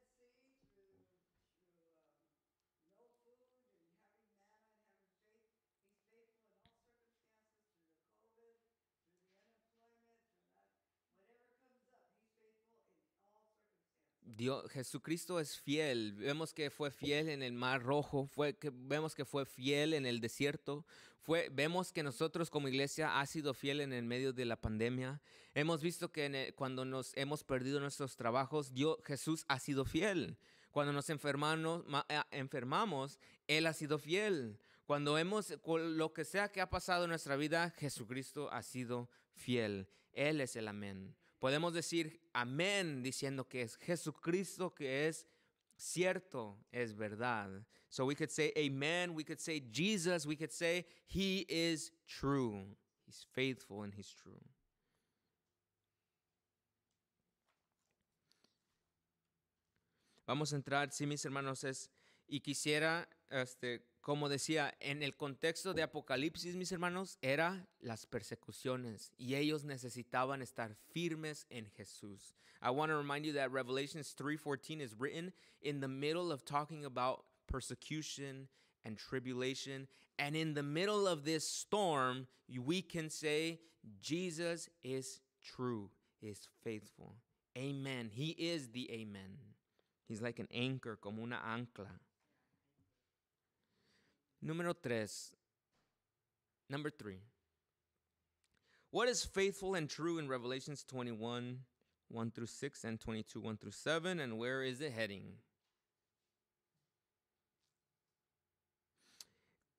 Jesucristo es fiel. Vemos que fue fiel en el Mar Rojo, fue, que, vemos que fue fiel en el desierto, fue, vemos que nosotros como iglesia ha sido fiel en el medio de la pandemia. Hemos visto que cuando nos hemos perdido nuestros trabajos, Dios, Jesús ha sido fiel. Cuando nos enfermamos, eh, enfermamos, Él ha sido fiel. Cuando hemos, lo que sea que ha pasado en nuestra vida, Jesucristo ha sido fiel. Él es el amén. Podemos decir amén diciendo que es Jesucristo que es cierto, es verdad. So we could say amen, we could say Jesus, we could say he is true. He's faithful and he's true. Vamos a entrar, sí, mis hermanos, es, y quisiera este, como decía, en el contexto de Apocalipsis, mis hermanos, era las persecuciones y ellos necesitaban estar firmes en Jesús. I want to remind you that Revelations 3:14 is written in the middle of talking about persecution and tribulation, and in the middle of this storm, we can say Jesus is true, is faithful. Amen. He is the amen. He's like an anchor, como una ancla. Número 3. Number 3. What is faithful and true in Revelations 21, 1 through 6, and 22, 1 through 7, and where is it heading?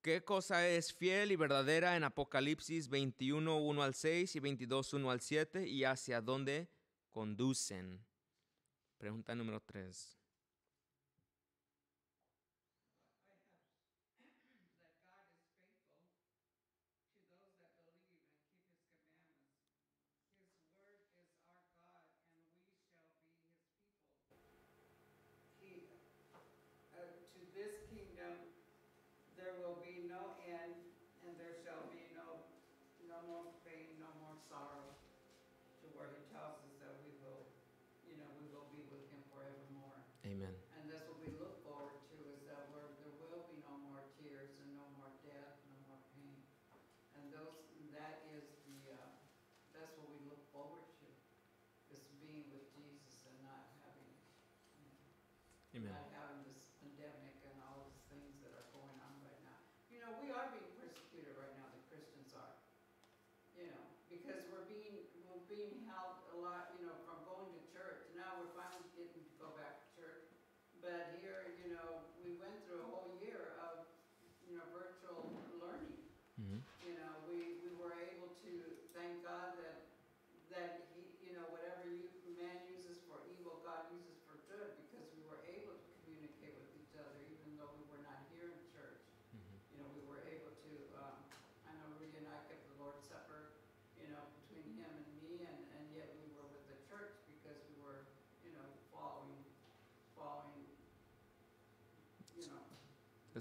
¿Qué cosa es fiel y verdadera en Apocalipsis 21, 1 al 6 y 22, 1 al 7 y hacia dónde conducen? Pregunta número 3.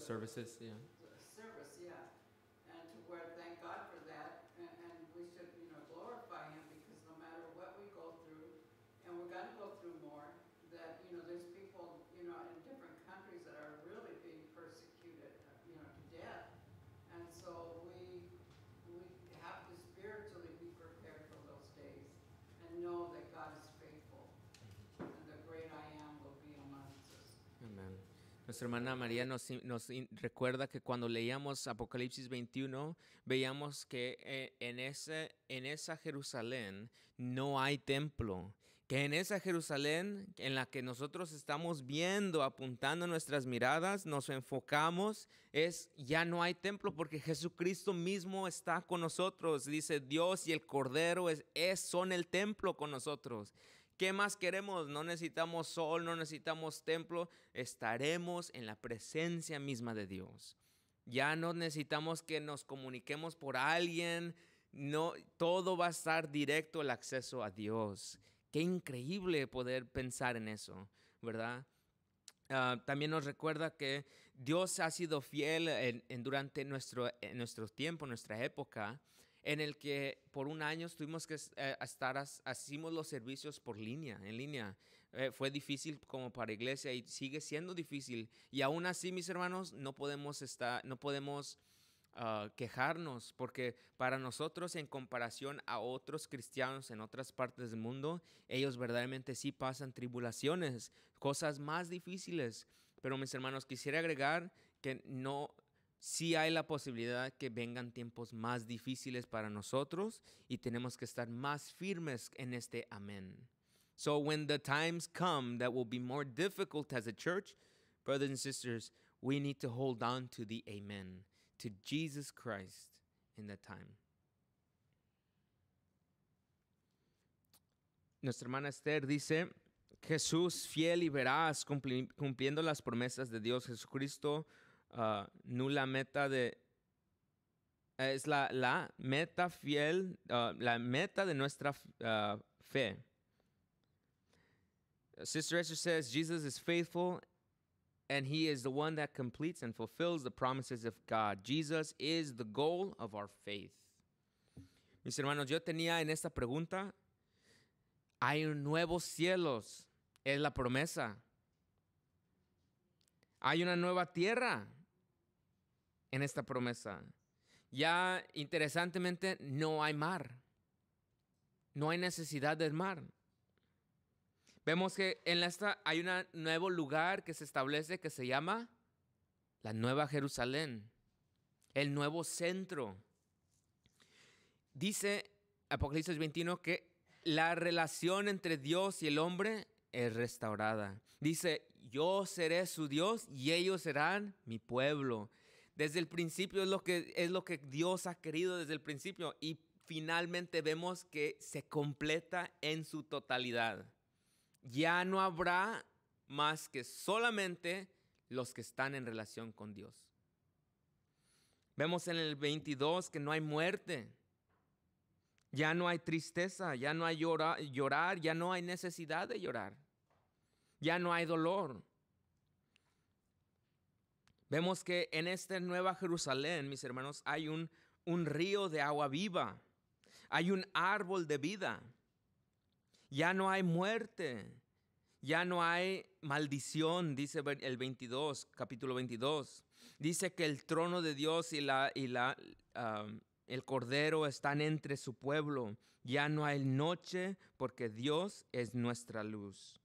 services, yeah. Pues, hermana María nos, recuerda que cuando leíamos Apocalipsis 21, veíamos que eh, en, esa Jerusalén no hay templo, que en esa Jerusalén en la que nosotros estamos viendo, apuntando nuestras miradas, nos enfocamos, es ya no hay templo porque Jesucristo mismo está con nosotros. Dice Dios y el Cordero es son el templo con nosotros. ¿Qué más queremos? No necesitamos sol, no necesitamos templo, estaremos en la presencia misma de Dios. Ya no necesitamos que nos comuniquemos por alguien, no todo va a estar directo el acceso a Dios. Qué increíble poder pensar en eso, ¿verdad? Ah, también nos recuerda que Dios ha sido fiel en, durante nuestro, nuestro tiempo, nuestra época, en el que por un año tuvimos que eh, estar, hacimos los servicios por línea, en línea. Eh, fue difícil como para iglesia y sigue siendo difícil. Y aún así, mis hermanos, no podemos estar, no podemos ah, quejarnos, porque para nosotros, en comparación a otros cristianos en otras partes del mundo, ellos verdaderamente sí pasan tribulaciones, cosas más difíciles. Pero mis hermanos, quisiera agregar que no, si hay la posibilidad que vengan tiempos más difíciles para nosotros y tenemos que estar más firmes en este amén. So when the times come that will be more difficult as a church, brothers and sisters, we need to hold on to the amen, to Jesus Christ in that time. Nuestra hermana Esther dice, Jesús fiel y veraz, cumpliendo las promesas de Dios Jesucristo, Ah, nula meta de... Es la, la meta fiel, ah, la meta de nuestra ah, fe. Sister Esther says Jesus is faithful and he is the one that completes and fulfills the promises of God. Jesus is the goal of our faith. Mis hermanos, yo tenía en esta pregunta, hay nuevos cielos, es la promesa. Hay una nueva tierra, en esta promesa. Ya interesantemente, no hay mar. No hay necesidad del mar. Vemos que en esta hay un nuevo lugar que se establece que se llama la Nueva Jerusalén, el nuevo centro. Dice Apocalipsis 21 que la relación entre Dios y el hombre es restaurada. Dice, yo seré su Dios y ellos serán mi pueblo. Desde el principio es lo que, es lo que Dios ha querido desde el principio y finalmente vemos que se completa en su totalidad. Ya no habrá más que solamente los que están en relación con Dios. Vemos en el 22 que no hay muerte, ya no hay tristeza, ya no hay llorar, ya no hay necesidad de llorar, ya no hay dolor, Vemos que en esta nueva Jerusalén, mis hermanos, hay un, río de agua viva, hay un árbol de vida, ya no hay muerte, ya no hay maldición, dice el 22, capítulo 22. Dice que el trono de Dios y, la, y la, ah, el cordero están entre su pueblo, ya no hay noche porque Dios es nuestra luz.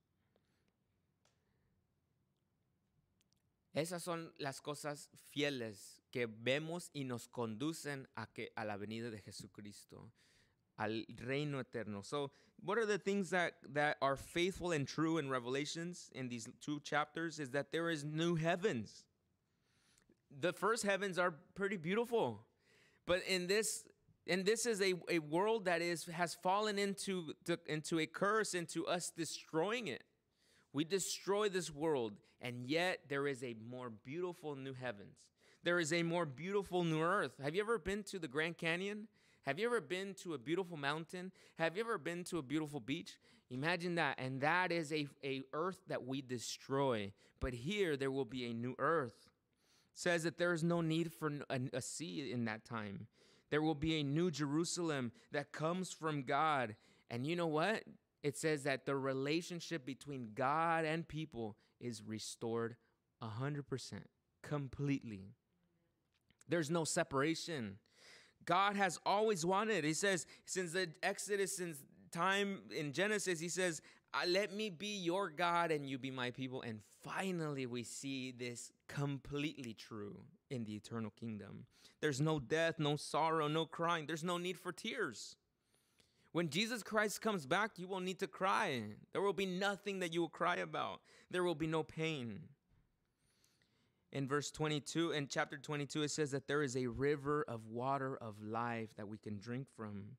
Esas son las cosas fieles que vemos y nos conducen a, que, a la venida de Jesucristo, al reino eterno. So, what are the things that, that are faithful and true in Revelations in these two chapters is that there is new heavens. The first heavens are pretty beautiful, but in this and this is a, a world that is has fallen into into a curse into us destroying it we destroy this world, and yet there is a more beautiful new heavens. There is a more beautiful new earth. Have you ever been to the Grand Canyon? Have you ever been to a beautiful mountain? Have you ever been to a beautiful beach? Imagine that. And that is a, a earth that we destroy. But here there will be a new earth. It says that there is no need for a, a sea in that time. There will be a new Jerusalem that comes from God. And you know what? it says that the relationship between God and people is restored 100%, completely. There's no separation. God has always wanted. He says, since the Exodus, since time in Genesis, he says, uh, Let me be your God and you be my people. And finally, we see this completely true in the eternal kingdom. There's no death, no sorrow, no crying. There's no need for tears. When Jesus Christ comes back, you will need to cry. There will be nothing that you will cry about, there will be no pain. In verse 22, in chapter 22, it says that there is a river of water of life that we can drink from.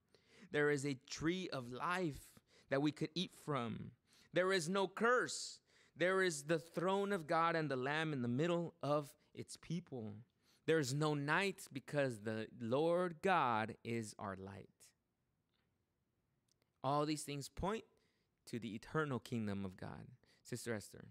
There is a tree of life that we could eat from. There is no curse. There is the throne of God and the Lamb in the middle of its people. There is no night because the Lord God is our light. All these things point to the eternal kingdom of God. Sister Esther.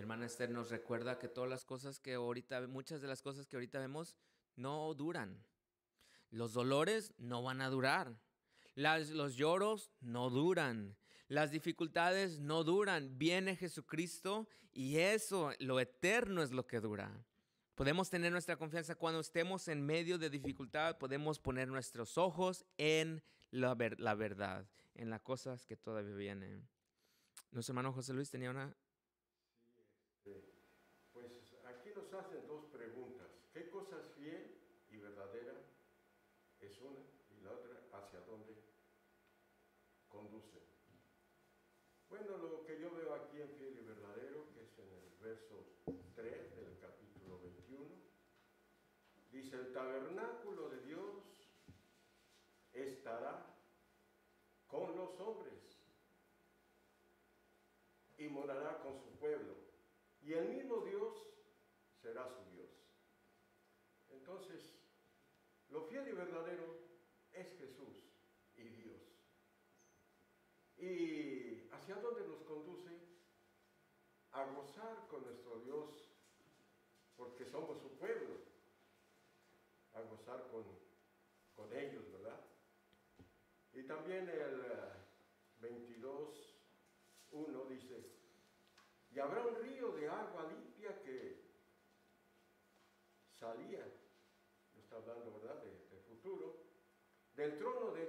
hermana Esther nos recuerda que todas las cosas que ahorita, muchas de las cosas que ahorita vemos no duran. Los dolores no van a durar. Las, los lloros no duran. Las dificultades no duran. Viene Jesucristo y eso, lo eterno es lo que dura. Podemos tener nuestra confianza cuando estemos en medio de dificultad, podemos poner nuestros ojos en la, ver la verdad, en las cosas que todavía vienen. Nuestro hermano José Luis tenía una hacen dos preguntas. ¿Qué cosa es fiel y verdadera es una y la otra hacia dónde conduce? Bueno, lo que yo veo aquí en Fiel y Verdadero, que es en el verso 3 del capítulo 21, dice, el tabernáculo de Dios estará con los hombres y morará con su pueblo. Y el mismo a gozar con nuestro Dios, porque somos su pueblo, a gozar con, con ellos, ¿verdad? Y también el 22, eh, 1 dice, y habrá un río de agua limpia que salía, no está hablando, ¿verdad?, de, futuro, del trono de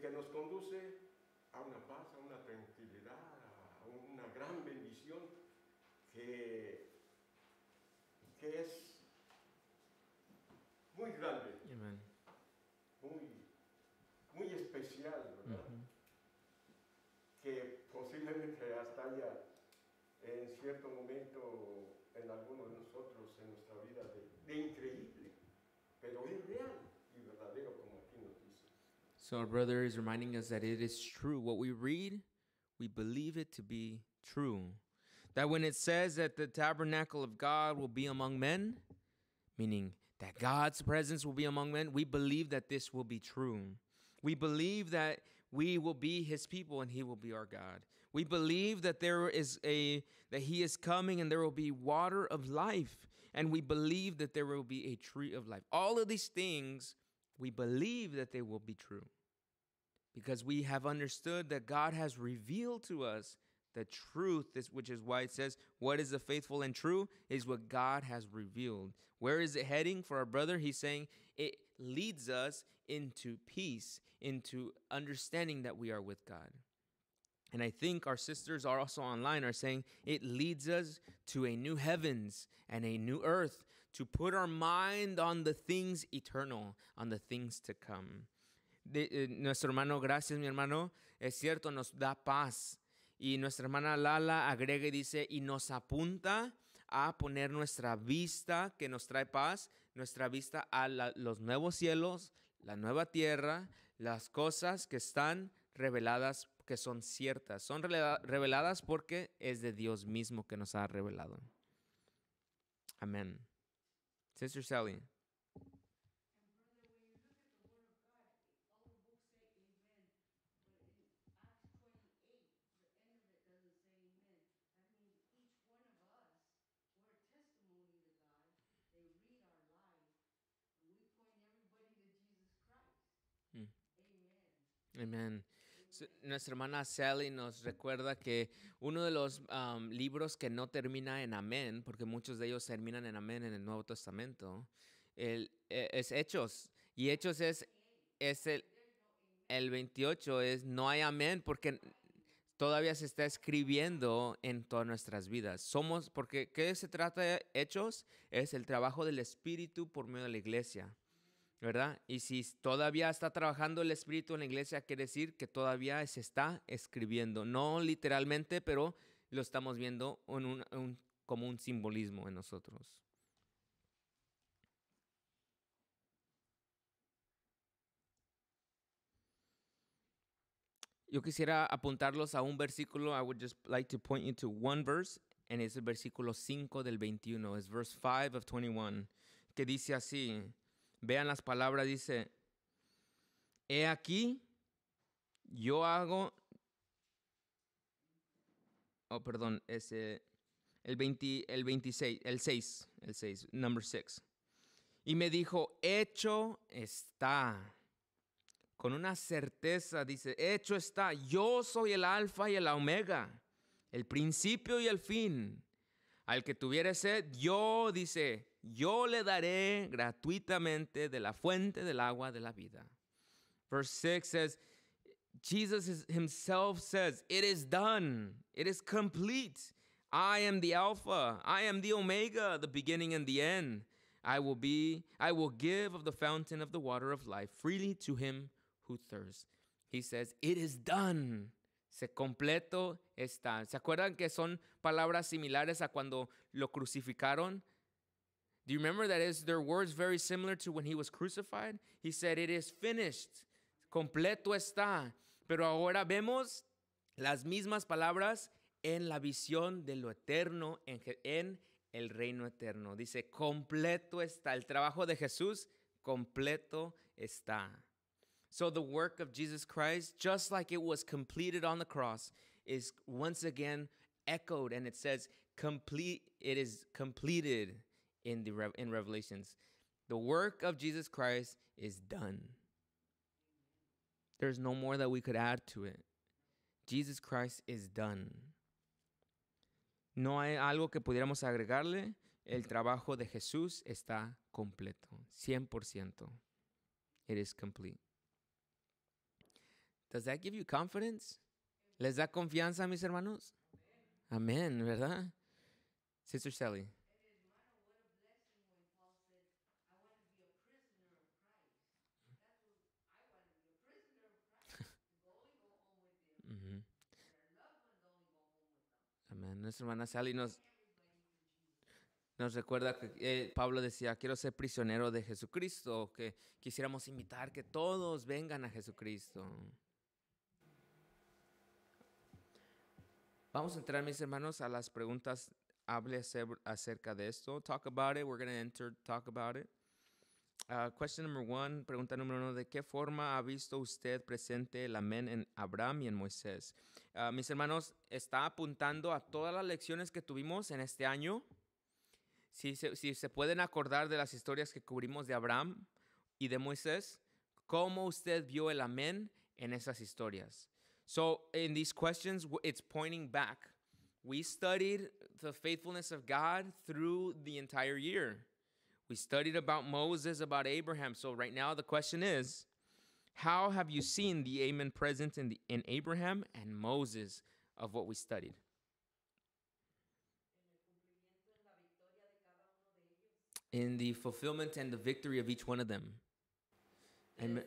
que, nos conduce a una paz, a una tranquilidad, a una gran bendición que, que es So, our brother is reminding us that it is true. What we read, we believe it to be true. That when it says that the tabernacle of God will be among men, meaning that God's presence will be among men, we believe that this will be true. We believe that we will be his people and he will be our God. We believe that there is a that he is coming and there will be water of life and we believe that there will be a tree of life. All of these things we believe that they will be true because we have understood that God has revealed to us the truth, which is why it says, What is the faithful and true is what God has revealed. Where is it heading for our brother? He's saying it leads us into peace, into understanding that we are with God. And I think our sisters are also online are saying it leads us to a new heavens and a new earth to put our mind on the things eternal, on the things to come. Eh, nuestro hermano, gracias mi hermano, es cierto, nos da paz. Y nuestra hermana Lala agrega y dice, y nos apunta a poner nuestra vista, que nos trae paz, nuestra vista a los nuevos cielos, la nueva tierra, las cosas que están reveladas, que son ciertas. Son reveladas porque es de Dios mismo que nos ha revelado. Amén. Sister Sally. Amén. Nuestra hermana Sally nos recuerda que uno de los um, libros que no termina en amén, porque muchos de ellos terminan en amén en el Nuevo Testamento, e, es Hechos. Y Hechos es, es el, el 28, es no hay amén porque todavía se está escribiendo en todas nuestras vidas. Somos, porque ¿qué se trata de Hechos? Es el trabajo del Espíritu por medio de la iglesia. ¿verdad? Y si todavía está trabajando el Espíritu en la iglesia, quiere decir que todavía se está escribiendo, no literalmente, pero lo estamos viendo en como un simbolismo en nosotros. Yo quisiera apuntarlos a un versículo. I would just like to point you to one verse, and es el versículo 5 del 21. Es verse 5 of 21, que dice así: Vean las palabras, dice, he aquí, yo hago, oh, perdón, ese, el, 26, el 6, el 6, number 6. Y me dijo, hecho está. Con una certeza dice, hecho está, yo soy el alfa y el omega, el principio y el fin. Al que tuviere sed, yo, dice, yo le daré gratuitamente de la fuente del agua de la vida. Verse 6 says, Jesus himself says, It is done, it is complete. I am the Alpha, I am the Omega, the beginning and the end. I will be, I will give of the fountain of the water of life freely to him who thirsts. He says, It is done. Se completo está. ¿Se acuerdan que son palabras similares a cuando lo crucificaron? Do you remember that is their words very similar to when he was crucified? He said, It is finished, completo está. Pero ahora vemos las mismas palabras en la visión de lo eterno, en, en el reino eterno. Dice, completo está. El trabajo de Jesús, completo está. So the work of Jesus Christ, just like it was completed on the cross, is once again echoed and it says complete it is completed in the in Revelations. The work of Jesus Christ is done. There's no more that we could add to it. Jesus Christ is done. No hay algo que pudiéramos agregarle. El trabajo de Jesús está completo, 100%. It is complete. Does that give you confidence? ¿Les da confianza, mis hermanos? Amén, ¿verdad? Sister Sally. nuestra hermana Sally nos, nos recuerda que eh, Pablo decía, quiero ser prisionero de Jesucristo, que quisiéramos invitar que todos vengan a Jesucristo. Vamos a entrar, mis hermanos, a las preguntas. Hable acerca de esto. Talk about it. We're going to enter. Talk about it. Ah, question number one, pregunta número uno, ¿de qué forma ha visto usted presente el amén en Abraham y en Moisés? Ah, mis hermanos, está apuntando a todas las lecciones que tuvimos en este año. Si se, pueden acordar de las historias que cubrimos de Abraham y de Moisés, cómo usted vio el amén en esas historias. So, in these questions, it's pointing back. We studied the faithfulness of God through the entire year. We studied about Moses, about Abraham. So, right now, the question is How have you seen the Amen present in, the, in Abraham and Moses of what we studied? In the fulfillment and the victory of each one of them. amen.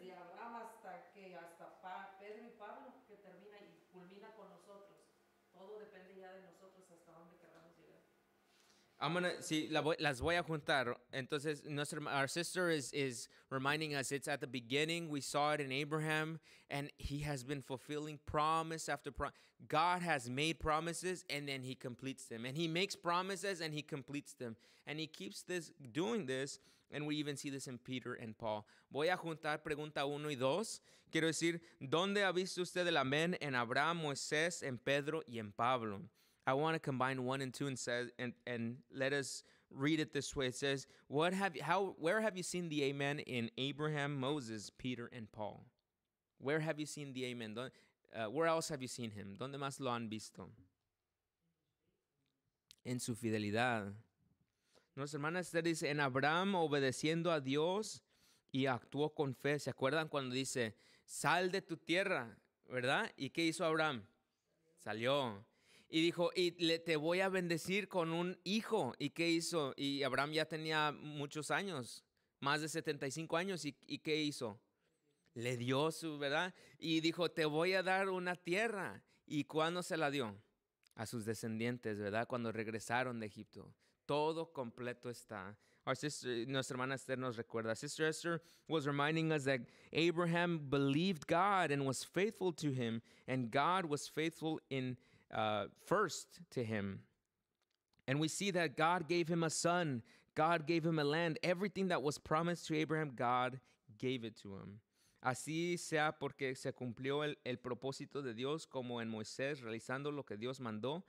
I'm gonna see la voy, las voy a juntar. Entonces, nuestra, our sister is is reminding us it's at the beginning. We saw it in Abraham, and he has been fulfilling promise after promise. God has made promises, and then he completes them. And he makes promises, and he completes them. And he keeps this doing this. And we even see this in Peter and Paul. Voy a juntar pregunta uno y dos. Quiero decir, ¿dónde ha visto usted el amén en Abraham, Moisés, en Pedro y en Pablo? I want to combine one and two and says and and let us read it this way. It says, "What have you, how where have you seen the amen in Abraham, Moses, Peter, and Paul? Where have you seen the amen? Uh, where else have you seen him? ¿Dónde más lo han visto? En su fidelidad. Nuestra hermana Esther dice, en Abraham obedeciendo a Dios y actuó con fe. ¿Se acuerdan cuando dice, sal de tu tierra, verdad? ¿Y qué hizo Abraham? Salió. Y dijo, y le, te voy a bendecir con un hijo. ¿Y qué hizo? Y Abraham ya tenía muchos años, más de 75 años. ¿Y, qué hizo? Le dio su, ¿verdad? Y dijo, te voy a dar una tierra. ¿Y cuándo se la dio? A sus descendientes, ¿verdad? Cuando regresaron de Egipto. todo completo está. Our sister, nuestra hermana Esther nos recuerda. Sister Esther was reminding us that Abraham believed God and was faithful to him, and God was faithful in uh, first to him. And we see that God gave him a son, God gave him a land. Everything that was promised to Abraham, God gave it to him. Así sea porque se cumplió el, el propósito de Dios como en Moisés, realizando lo que Dios mandó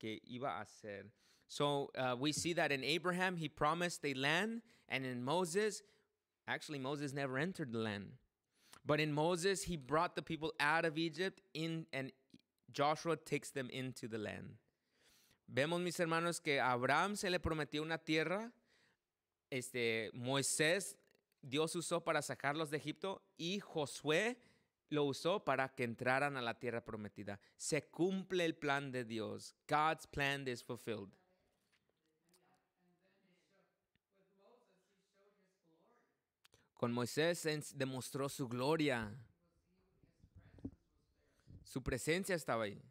que iba a hacer. So uh, we see that in Abraham, he promised a land, and in Moses, actually, Moses never entered the land. But in Moses, he brought the people out of Egypt in, and Joshua takes them into the land. Vemos, mis hermanos, que a Abraham se le prometió una tierra. Este, Moisés, Dios usó para sacarlos de Egipto y Josué lo usó para que entraran a la tierra prometida. Se cumple el plan de Dios. God's plan is fulfilled. Con Moisés se demostró su gloria. Su presencia estaba ahí.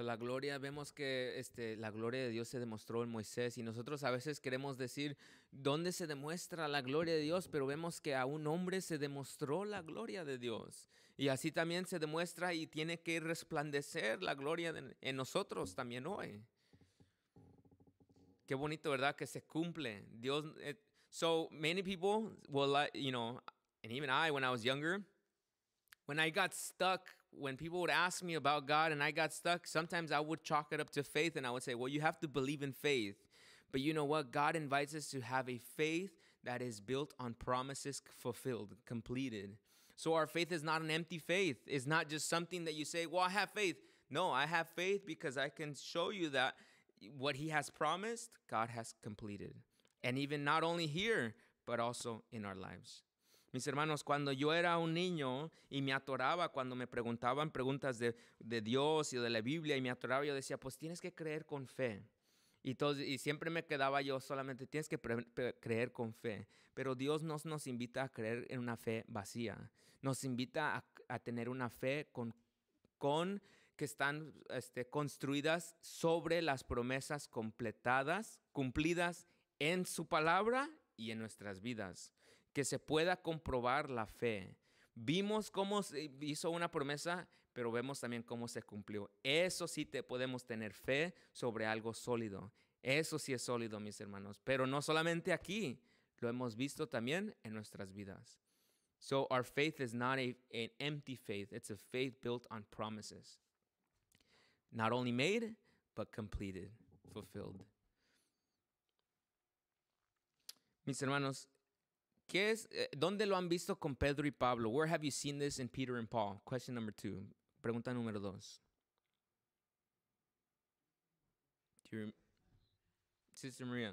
la gloria, vemos que este, la gloria de Dios se demostró en Moisés y nosotros a veces queremos decir dónde se demuestra la gloria de Dios, pero vemos que a un hombre se demostró la gloria de Dios. Y así también se demuestra y tiene que resplandecer la gloria en nosotros también hoy. Qué bonito, ¿verdad? Que se cumple. Dios. Eh, so many people will, you know, and even I, when I was younger, when I got stuck when people would ask me about God and I got stuck, sometimes I would chalk it up to faith and I would say, well, you have to believe in faith. But you know what? God invites us to have a faith that is built on promises fulfilled, completed. So our faith is not an empty faith. It's not just something that you say, well, I have faith. No, I have faith because I can show you that what He has promised, God has completed. And even not only here, but also in our lives. Mis hermanos, cuando yo era un niño y me atoraba, cuando me preguntaban preguntas de, Dios y de la Biblia y me atoraba, yo decía, pues tienes que creer con fe. Y, y siempre me quedaba yo solamente, tienes que creer con fe. Pero Dios nos, nos invita a creer en una fe vacía. Nos invita a, tener una fe con, que están este, construidas sobre las promesas completadas, cumplidas en su palabra y en nuestras vidas que se pueda comprobar la fe. Vimos cómo se hizo una promesa, pero vemos también cómo se cumplió. Eso sí te podemos tener fe sobre algo sólido. Eso sí es sólido, mis hermanos. Pero no solamente aquí, lo hemos visto también en nuestras vidas. So our faith is not an empty faith, it's a faith built on promises. Not only made, but completed, fulfilled. Mis hermanos, ¿Qué es, eh, ¿Dónde lo han visto con Pedro y Pablo? Where have you seen this in Peter and Paul? Question number two. Pregunta número dos. Sister Maria.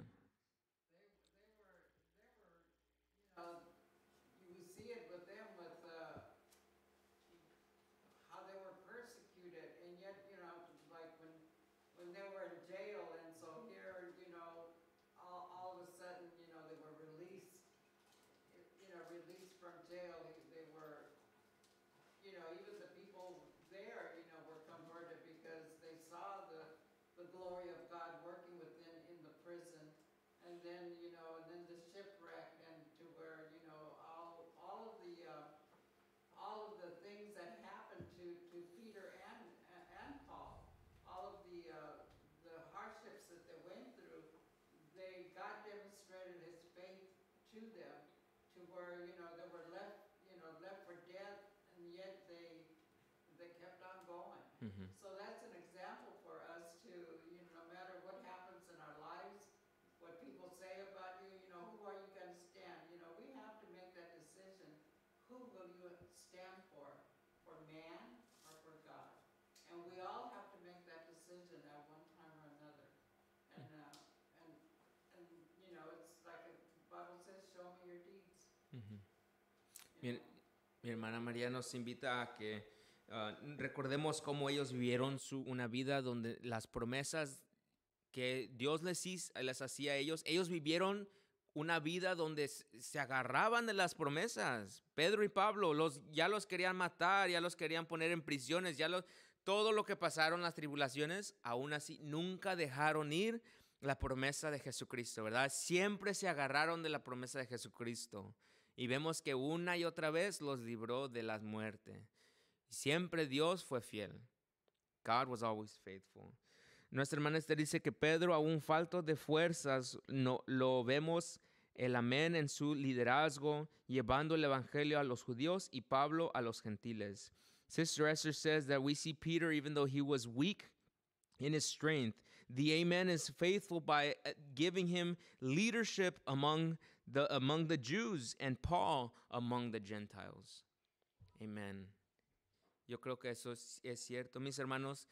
hermana María nos invita a que ah, recordemos cómo ellos vivieron una vida donde las promesas que Dios les, les hacía a ellos, ellos vivieron una vida donde se agarraban de las promesas. Pedro y Pablo los, ya los querían matar, ya los querían poner en prisiones, ya todo lo que pasaron las tribulaciones, aún así nunca dejaron ir la promesa de Jesucristo, ¿verdad? Siempre se agarraron de la promesa de Jesucristo. Y vemos que una y otra vez los libró de la muerte. Siempre Dios fue fiel. God was always faithful. Nuestra hermana Esther dice que Pedro, aún falto de fuerzas, no, lo vemos el amén en su liderazgo, llevando el evangelio a los judíos y Pablo a los gentiles. Sister Esther says that we see Peter, even though he was weak in his strength, the amen is faithful by uh, giving him leadership among among the Jews and Paul among the Gentiles. amen. Yo creo que eso es, cierto, mis hermanos.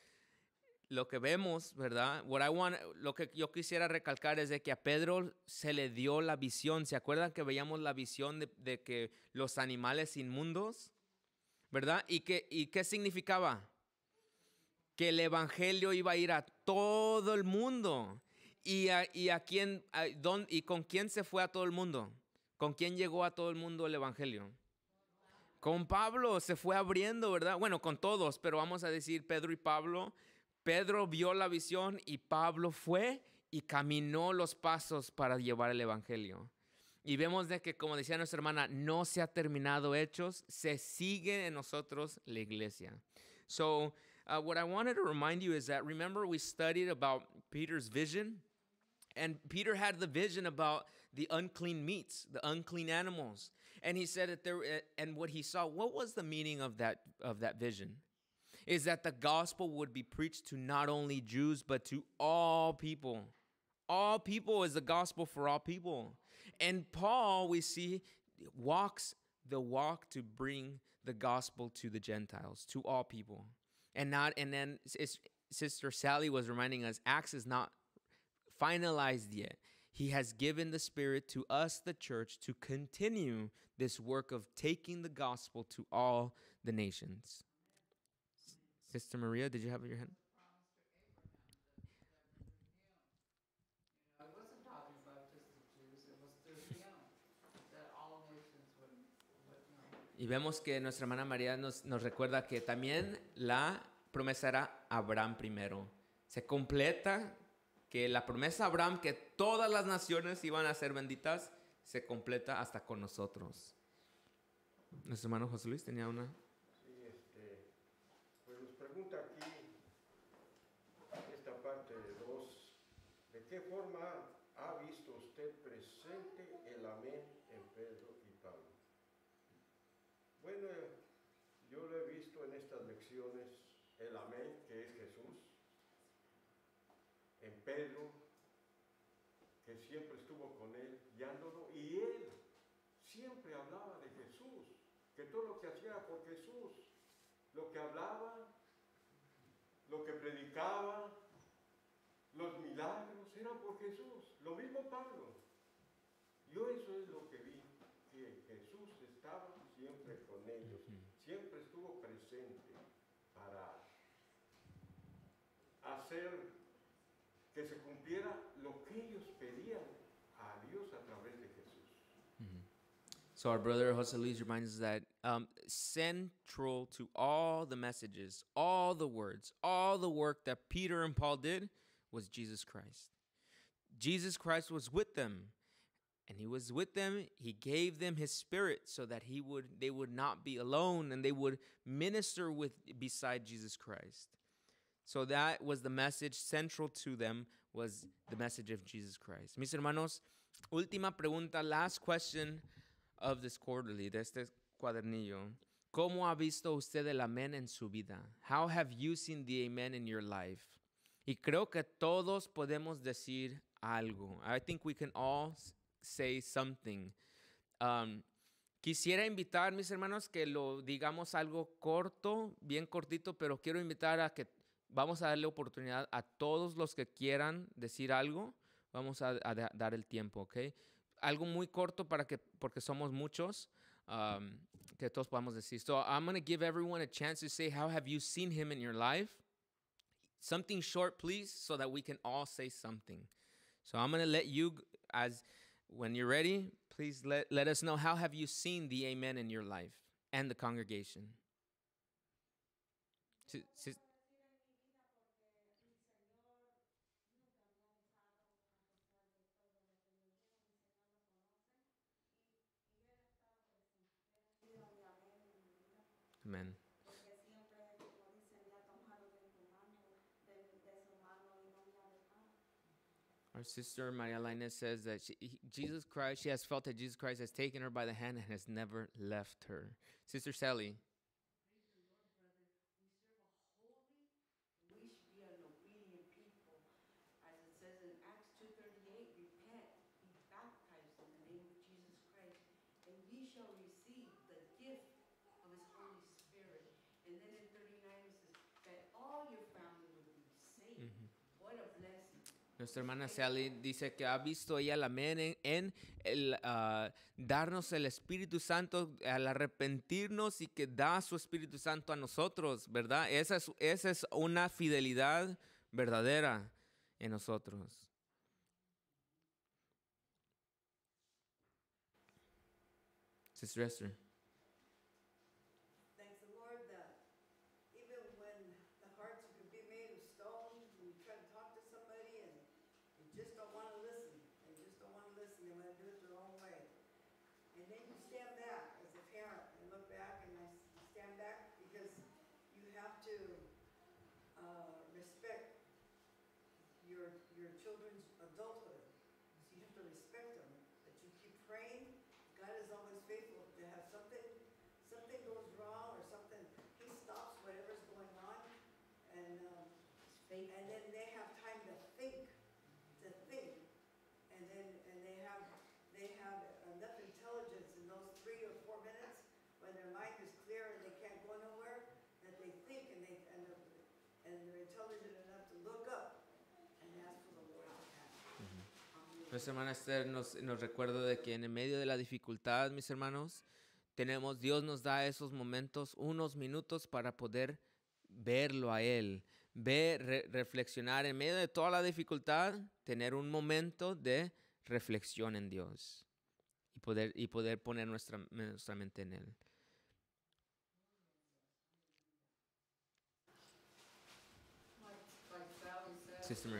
Lo que vemos, ¿verdad? lo que yo quisiera recalcar es de que a Pedro se le dio la visión. ¿Se acuerdan que veíamos la visión de, que los animales inmundos, ¿verdad? ¿Y, ¿Y qué significaba? Que el Evangelio iba a ir a todo el mundo ¿Y a, quién, y con quién se fue a todo el mundo? ¿Con quién llegó a todo el mundo el Evangelio? Con Pablo se fue abriendo, ¿verdad? Bueno, con todos, pero vamos a decir Pedro y Pablo. Pedro vio la visión y Pablo fue y caminó los pasos para llevar el Evangelio. Y vemos de que, como decía nuestra hermana, no se ha terminado hechos, se sigue en nosotros la iglesia. So, uh, what I wanted to remind you is that remember we studied about Peter's vision And Peter had the vision about the unclean meats, the unclean animals. And he said that there eh, and what he saw, what was the meaning of that of that vision? Is that the gospel would be preached to not only Jews but to all people. All people is the gospel for all people. And Paul, we see, walks the walk to bring the gospel to the Gentiles, to all people. And not and then Sister Sally was reminding us Acts is not finalized yet. He has given the Spirit to us, the church, to continue this work of taking the gospel to all the nations. Sister Maria, did you have your hand? Y vemos que nuestra hermana María nos, nos recuerda que también la promesa era Abraham primero. Se completa que la promesa a Abraham que todas las naciones iban a ser benditas se completa hasta con nosotros. Nuestro hermano José Luis tenía una. Sí, este, pues nos pregunta aquí esta parte de dos, ¿de qué forma hablaba, lo que predicaba, los milagros, eran por Jesús. Lo mismo Pablo. Yo eso es lo So our brother Jose Luis reminds us that um, central to all the messages, all the words, all the work that Peter and Paul did was Jesus Christ. Jesus Christ was with them, and he was with them. He gave them his spirit so that he would they would not be alone and they would minister with beside Jesus Christ. So that was the message central to them was the message of Jesus Christ. Mis hermanos, última pregunta, last question of this quarterly, de este cuadernillo. ¿Cómo ha visto usted el amén en su vida? How have you seen the amen in your life? Y creo que todos podemos decir algo. I think we can all say something. Um, quisiera invitar, mis hermanos, que lo digamos algo corto, bien cortito, pero quiero invitar a que vamos a darle oportunidad a todos los que quieran decir algo. Vamos a, a dar el tiempo, ¿ok? algo muy corto para que, porque somos muchos, um, que todos podamos decir. So I'm going to give everyone a chance to say, how have you seen him in your life? Something short, please, so that we can all say something. So I'm going to let you, as when you're ready, please let, let us know how have you seen the amen in your life and the congregation. To, to, Our sister Maria Lainez says that she, Jesus Christ, she has felt that Jesus Christ has taken her by the hand and has never left her. Sister Sally, nuestra hermana Sally dice que ha visto ella la mente en el ah, darnos el Espíritu Santo, al arrepentirnos y que da su Espíritu Santo a nosotros, ¿verdad? Esa es, esa es una fidelidad verdadera en nosotros. Sister semana hermana Esther nos, nos recuerda de que en medio de la dificultad, mis hermanos, tenemos, Dios nos da esos momentos, unos minutos para poder verlo a Él, ver, reflexionar en medio de toda la dificultad, tener un momento de reflexión en Dios y poder, y poder poner nuestra, nuestra mente en Él. Sister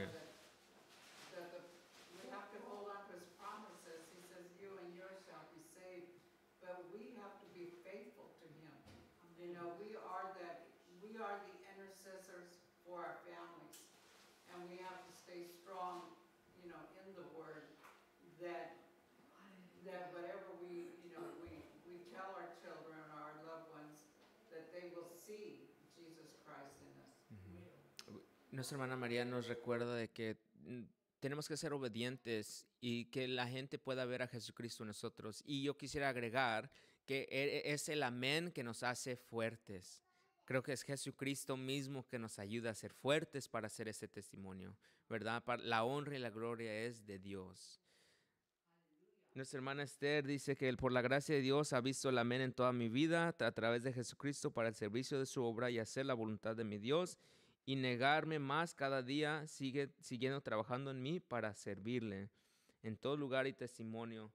Nuestra hermana María nos recuerda de que mm, tenemos que ser obedientes y que la gente pueda ver a Jesucristo en nosotros. Y yo quisiera agregar que e, e, es el amén que nos hace fuertes. Creo que es Jesucristo mismo que nos ayuda a ser fuertes para hacer ese testimonio, ¿verdad? La honra y la gloria es de Dios. Nuestra hermana Esther dice que por la gracia de Dios ha visto el amén en toda mi vida a través de Jesucristo para el servicio de su obra y hacer la voluntad de mi Dios y negarme más cada día, sigue, siguiendo trabajando en mí para servirle en todo lugar y testimonio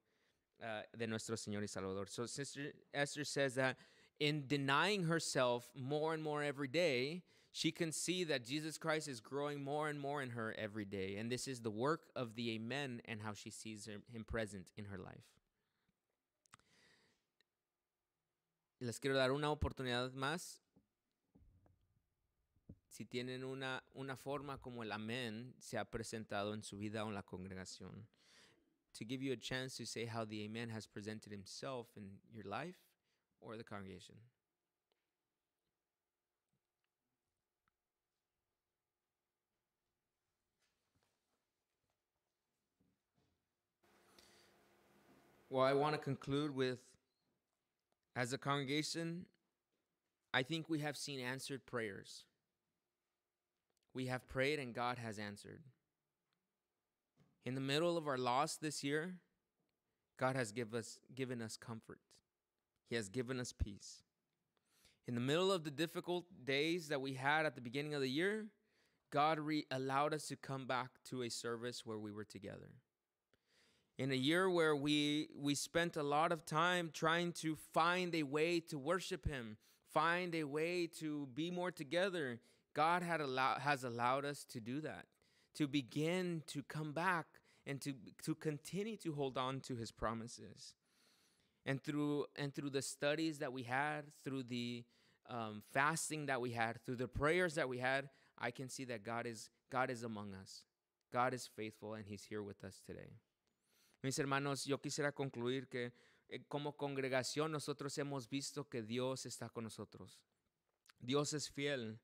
uh, de nuestro Señor y Salvador. So Sister Esther says that in denying herself more and more every day, she can see that Jesus Christ is growing more and more in her every day. And this is the work of the Amen and how she sees him present in her life. Les quiero dar una oportunidad más si tienen una, una forma como el amén se ha presentado en su vida o en la congregación. To give you a chance to say how the amen has presented himself in your life or the congregation. Well, I want to conclude with as a congregation, I think we have seen answered prayers we have prayed and God has answered. In the middle of our loss this year, God has give us, given us comfort. He has given us peace. In the middle of the difficult days that we had at the beginning of the year, God re- allowed us to come back to a service where we were together. In a year where we, we spent a lot of time trying to find a way to worship Him, find a way to be more together, God had allowed has allowed us to do that, to begin to come back and to, to continue to hold on to his promises. And through, and through the studies that we had, through the um, fasting that we had, through the prayers that we had, I can see that God is, God is among us. God is faithful and he's here with us today. Mis hermanos, yo quisiera concluir que eh, como congregación nosotros hemos visto que Dios está con nosotros. Dios es fiel.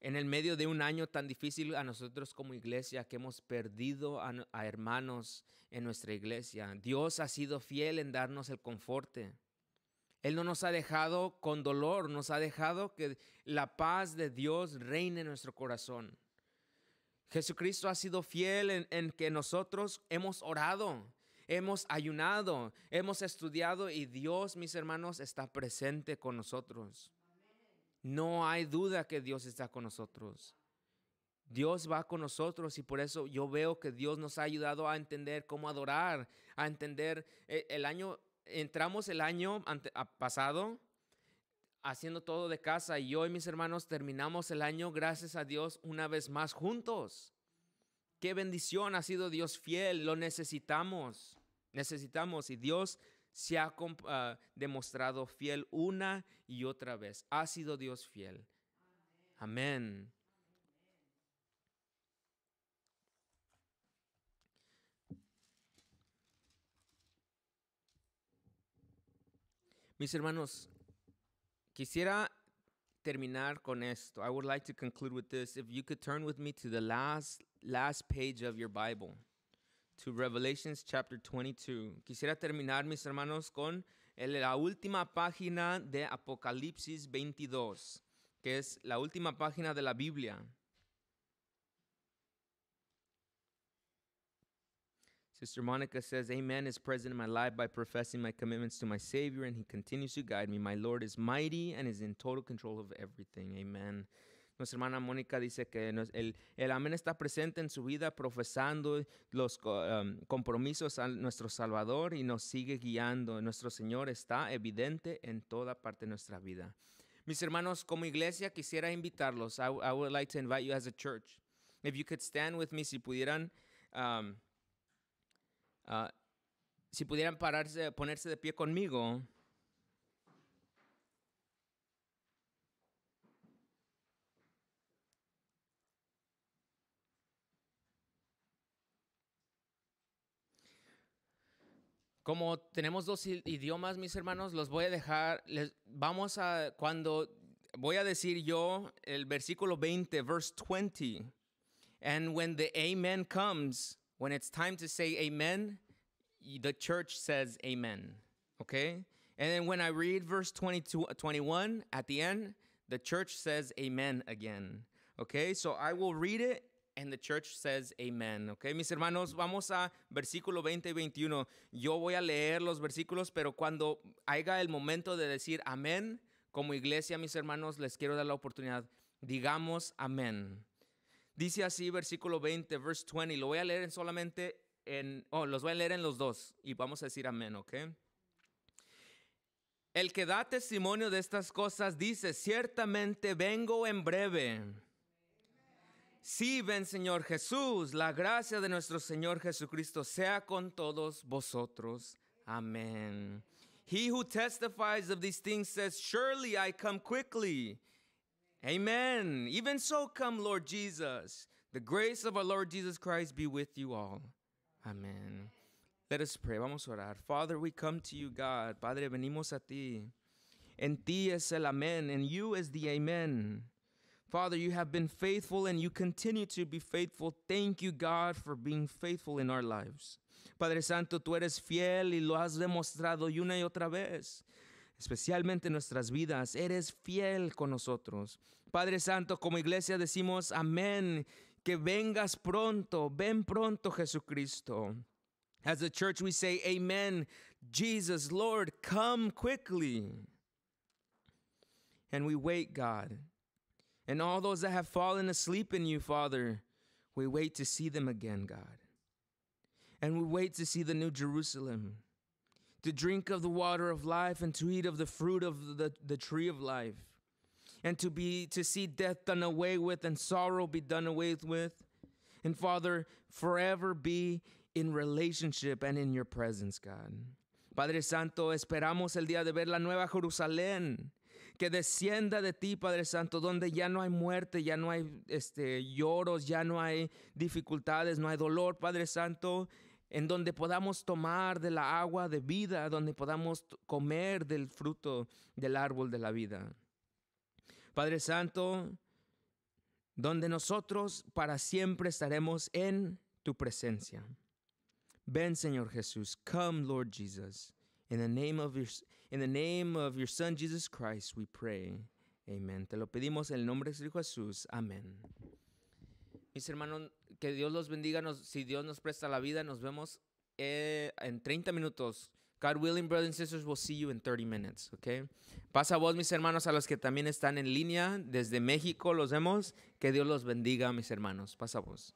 en el medio de un año tan difícil a nosotros como iglesia, que hemos perdido a, hermanos en nuestra iglesia. Dios ha sido fiel en darnos el conforte. Él no nos ha dejado con dolor, nos ha dejado que la paz de Dios reine en nuestro corazón. Jesucristo ha sido fiel en que nosotros hemos orado, hemos ayunado, hemos estudiado y Dios, mis hermanos, está presente con nosotros. No hay duda que Dios está con nosotros. Dios va con nosotros y por eso yo veo que Dios nos ha ayudado a entender cómo adorar, a entender eh, el año, entramos el año pasado haciendo todo de casa y yo y mis hermanos terminamos el año, gracias a Dios, una vez más juntos. Qué bendición ha sido Dios fiel, lo necesitamos, necesitamos y Dios se ha ah, demostrado fiel una y otra vez. Ha sido Dios fiel. Amén. Mis hermanos, quisiera terminar con esto. I would like to conclude with this. If you could turn with me to the last last page of your Bible. to Revelations chapter 22. Quisiera terminar, mis hermanos, con la última página de Apocalipsis 22, que es la última página de la Biblia. Sister Monica says, Amen is present in my life by professing my commitments to my Savior, and He continues to guide me. My Lord is mighty and is in total control of everything. Amen. Nuestra hermana Mónica dice que el, el, amén está presente en su vida profesando los em, compromisos a nuestro Salvador y nos sigue guiando. Nuestro Señor está evidente en toda parte de nuestra vida. Mis hermanos, como iglesia quisiera invitarlos. I, would like to invite you as a church. If you could stand with me, si pudieran... Um, uh, si pudieran pararse, ponerse de pie conmigo, Como tenemos dos idiomas, mis hermanos, los voy a dejar, les, vamos a, cuando voy a decir yo el versículo 20, verse 20. And when the amen comes, when it's time to say amen, the church says amen. Okay? And then when I read verse 22, 21 at the end, the church says amen again. Okay? So I will read it And the church says amen. Ok, mis hermanos, vamos a versículo 20 y 21. Yo voy a leer los versículos, pero cuando haya el momento de decir amén, como iglesia, mis hermanos, les quiero dar la oportunidad. Digamos amén. Dice así, versículo 20, verse 20. Lo voy a leer en solamente en. Oh, los voy a leer en los dos y vamos a decir amén, ok. El que da testimonio de estas cosas dice: Ciertamente vengo en breve. Sí, ven Señor Jesús, la gracia de nuestro Señor Jesucristo sea con todos vosotros. Amen. He who testifies of these things says, Surely I come quickly. Amen. Even so, come, Lord Jesus. The grace of our Lord Jesus Christ be with you all. Amen. Let us pray. Vamos a orar. Father, we come to you, God. Padre, venimos a ti. En ti es el amén. and you is the amen. Father, you have been faithful and you continue to be faithful. Thank you, God, for being faithful in our lives. Padre Santo, tú eres fiel y lo has demostrado y una y otra vez especialmente en nuestras vidas. Eres fiel con nosotros. Padre Santo, como iglesia decimos amén, que vengas pronto, ven pronto Jesucristo. As a church we say amen, Jesus Lord, come quickly. And we wait, God and all those that have fallen asleep in you, Father. We wait to see them again, God. And we wait to see the new Jerusalem, to drink of the water of life and to eat of the fruit of the, the tree of life, and to be to see death done away with and sorrow be done away with. And Father, forever be in relationship and in your presence, God. Padre Santo, esperamos el día de ver la nueva Jerusalén, que descienda de ti, Padre Santo, donde ya no hay muerte, ya no hay este, lloros, ya no hay dificultades, no hay dolor, Padre Santo, en donde podamos tomar de la agua de vida, donde podamos comer del fruto del árbol de la vida. Padre Santo, donde nosotros para siempre estaremos en tu presencia. Ven, Señor Jesús. Come, Lord Jesus. En el name of your, in the name of Son Jesus Christ, we pray. Amén. Te lo pedimos en el nombre de Jesús. Amén. Mis hermanos, que Dios los bendiga. Nos, si Dios nos presta la vida, nos vemos eh, en 30 minutos. God willing, brothers and sisters, we'll see you in 30 minutes, okay? Pasa vos, mis hermanos, a los que también están en línea desde México, los vemos. Que Dios los bendiga, mis hermanos. Pasa vos.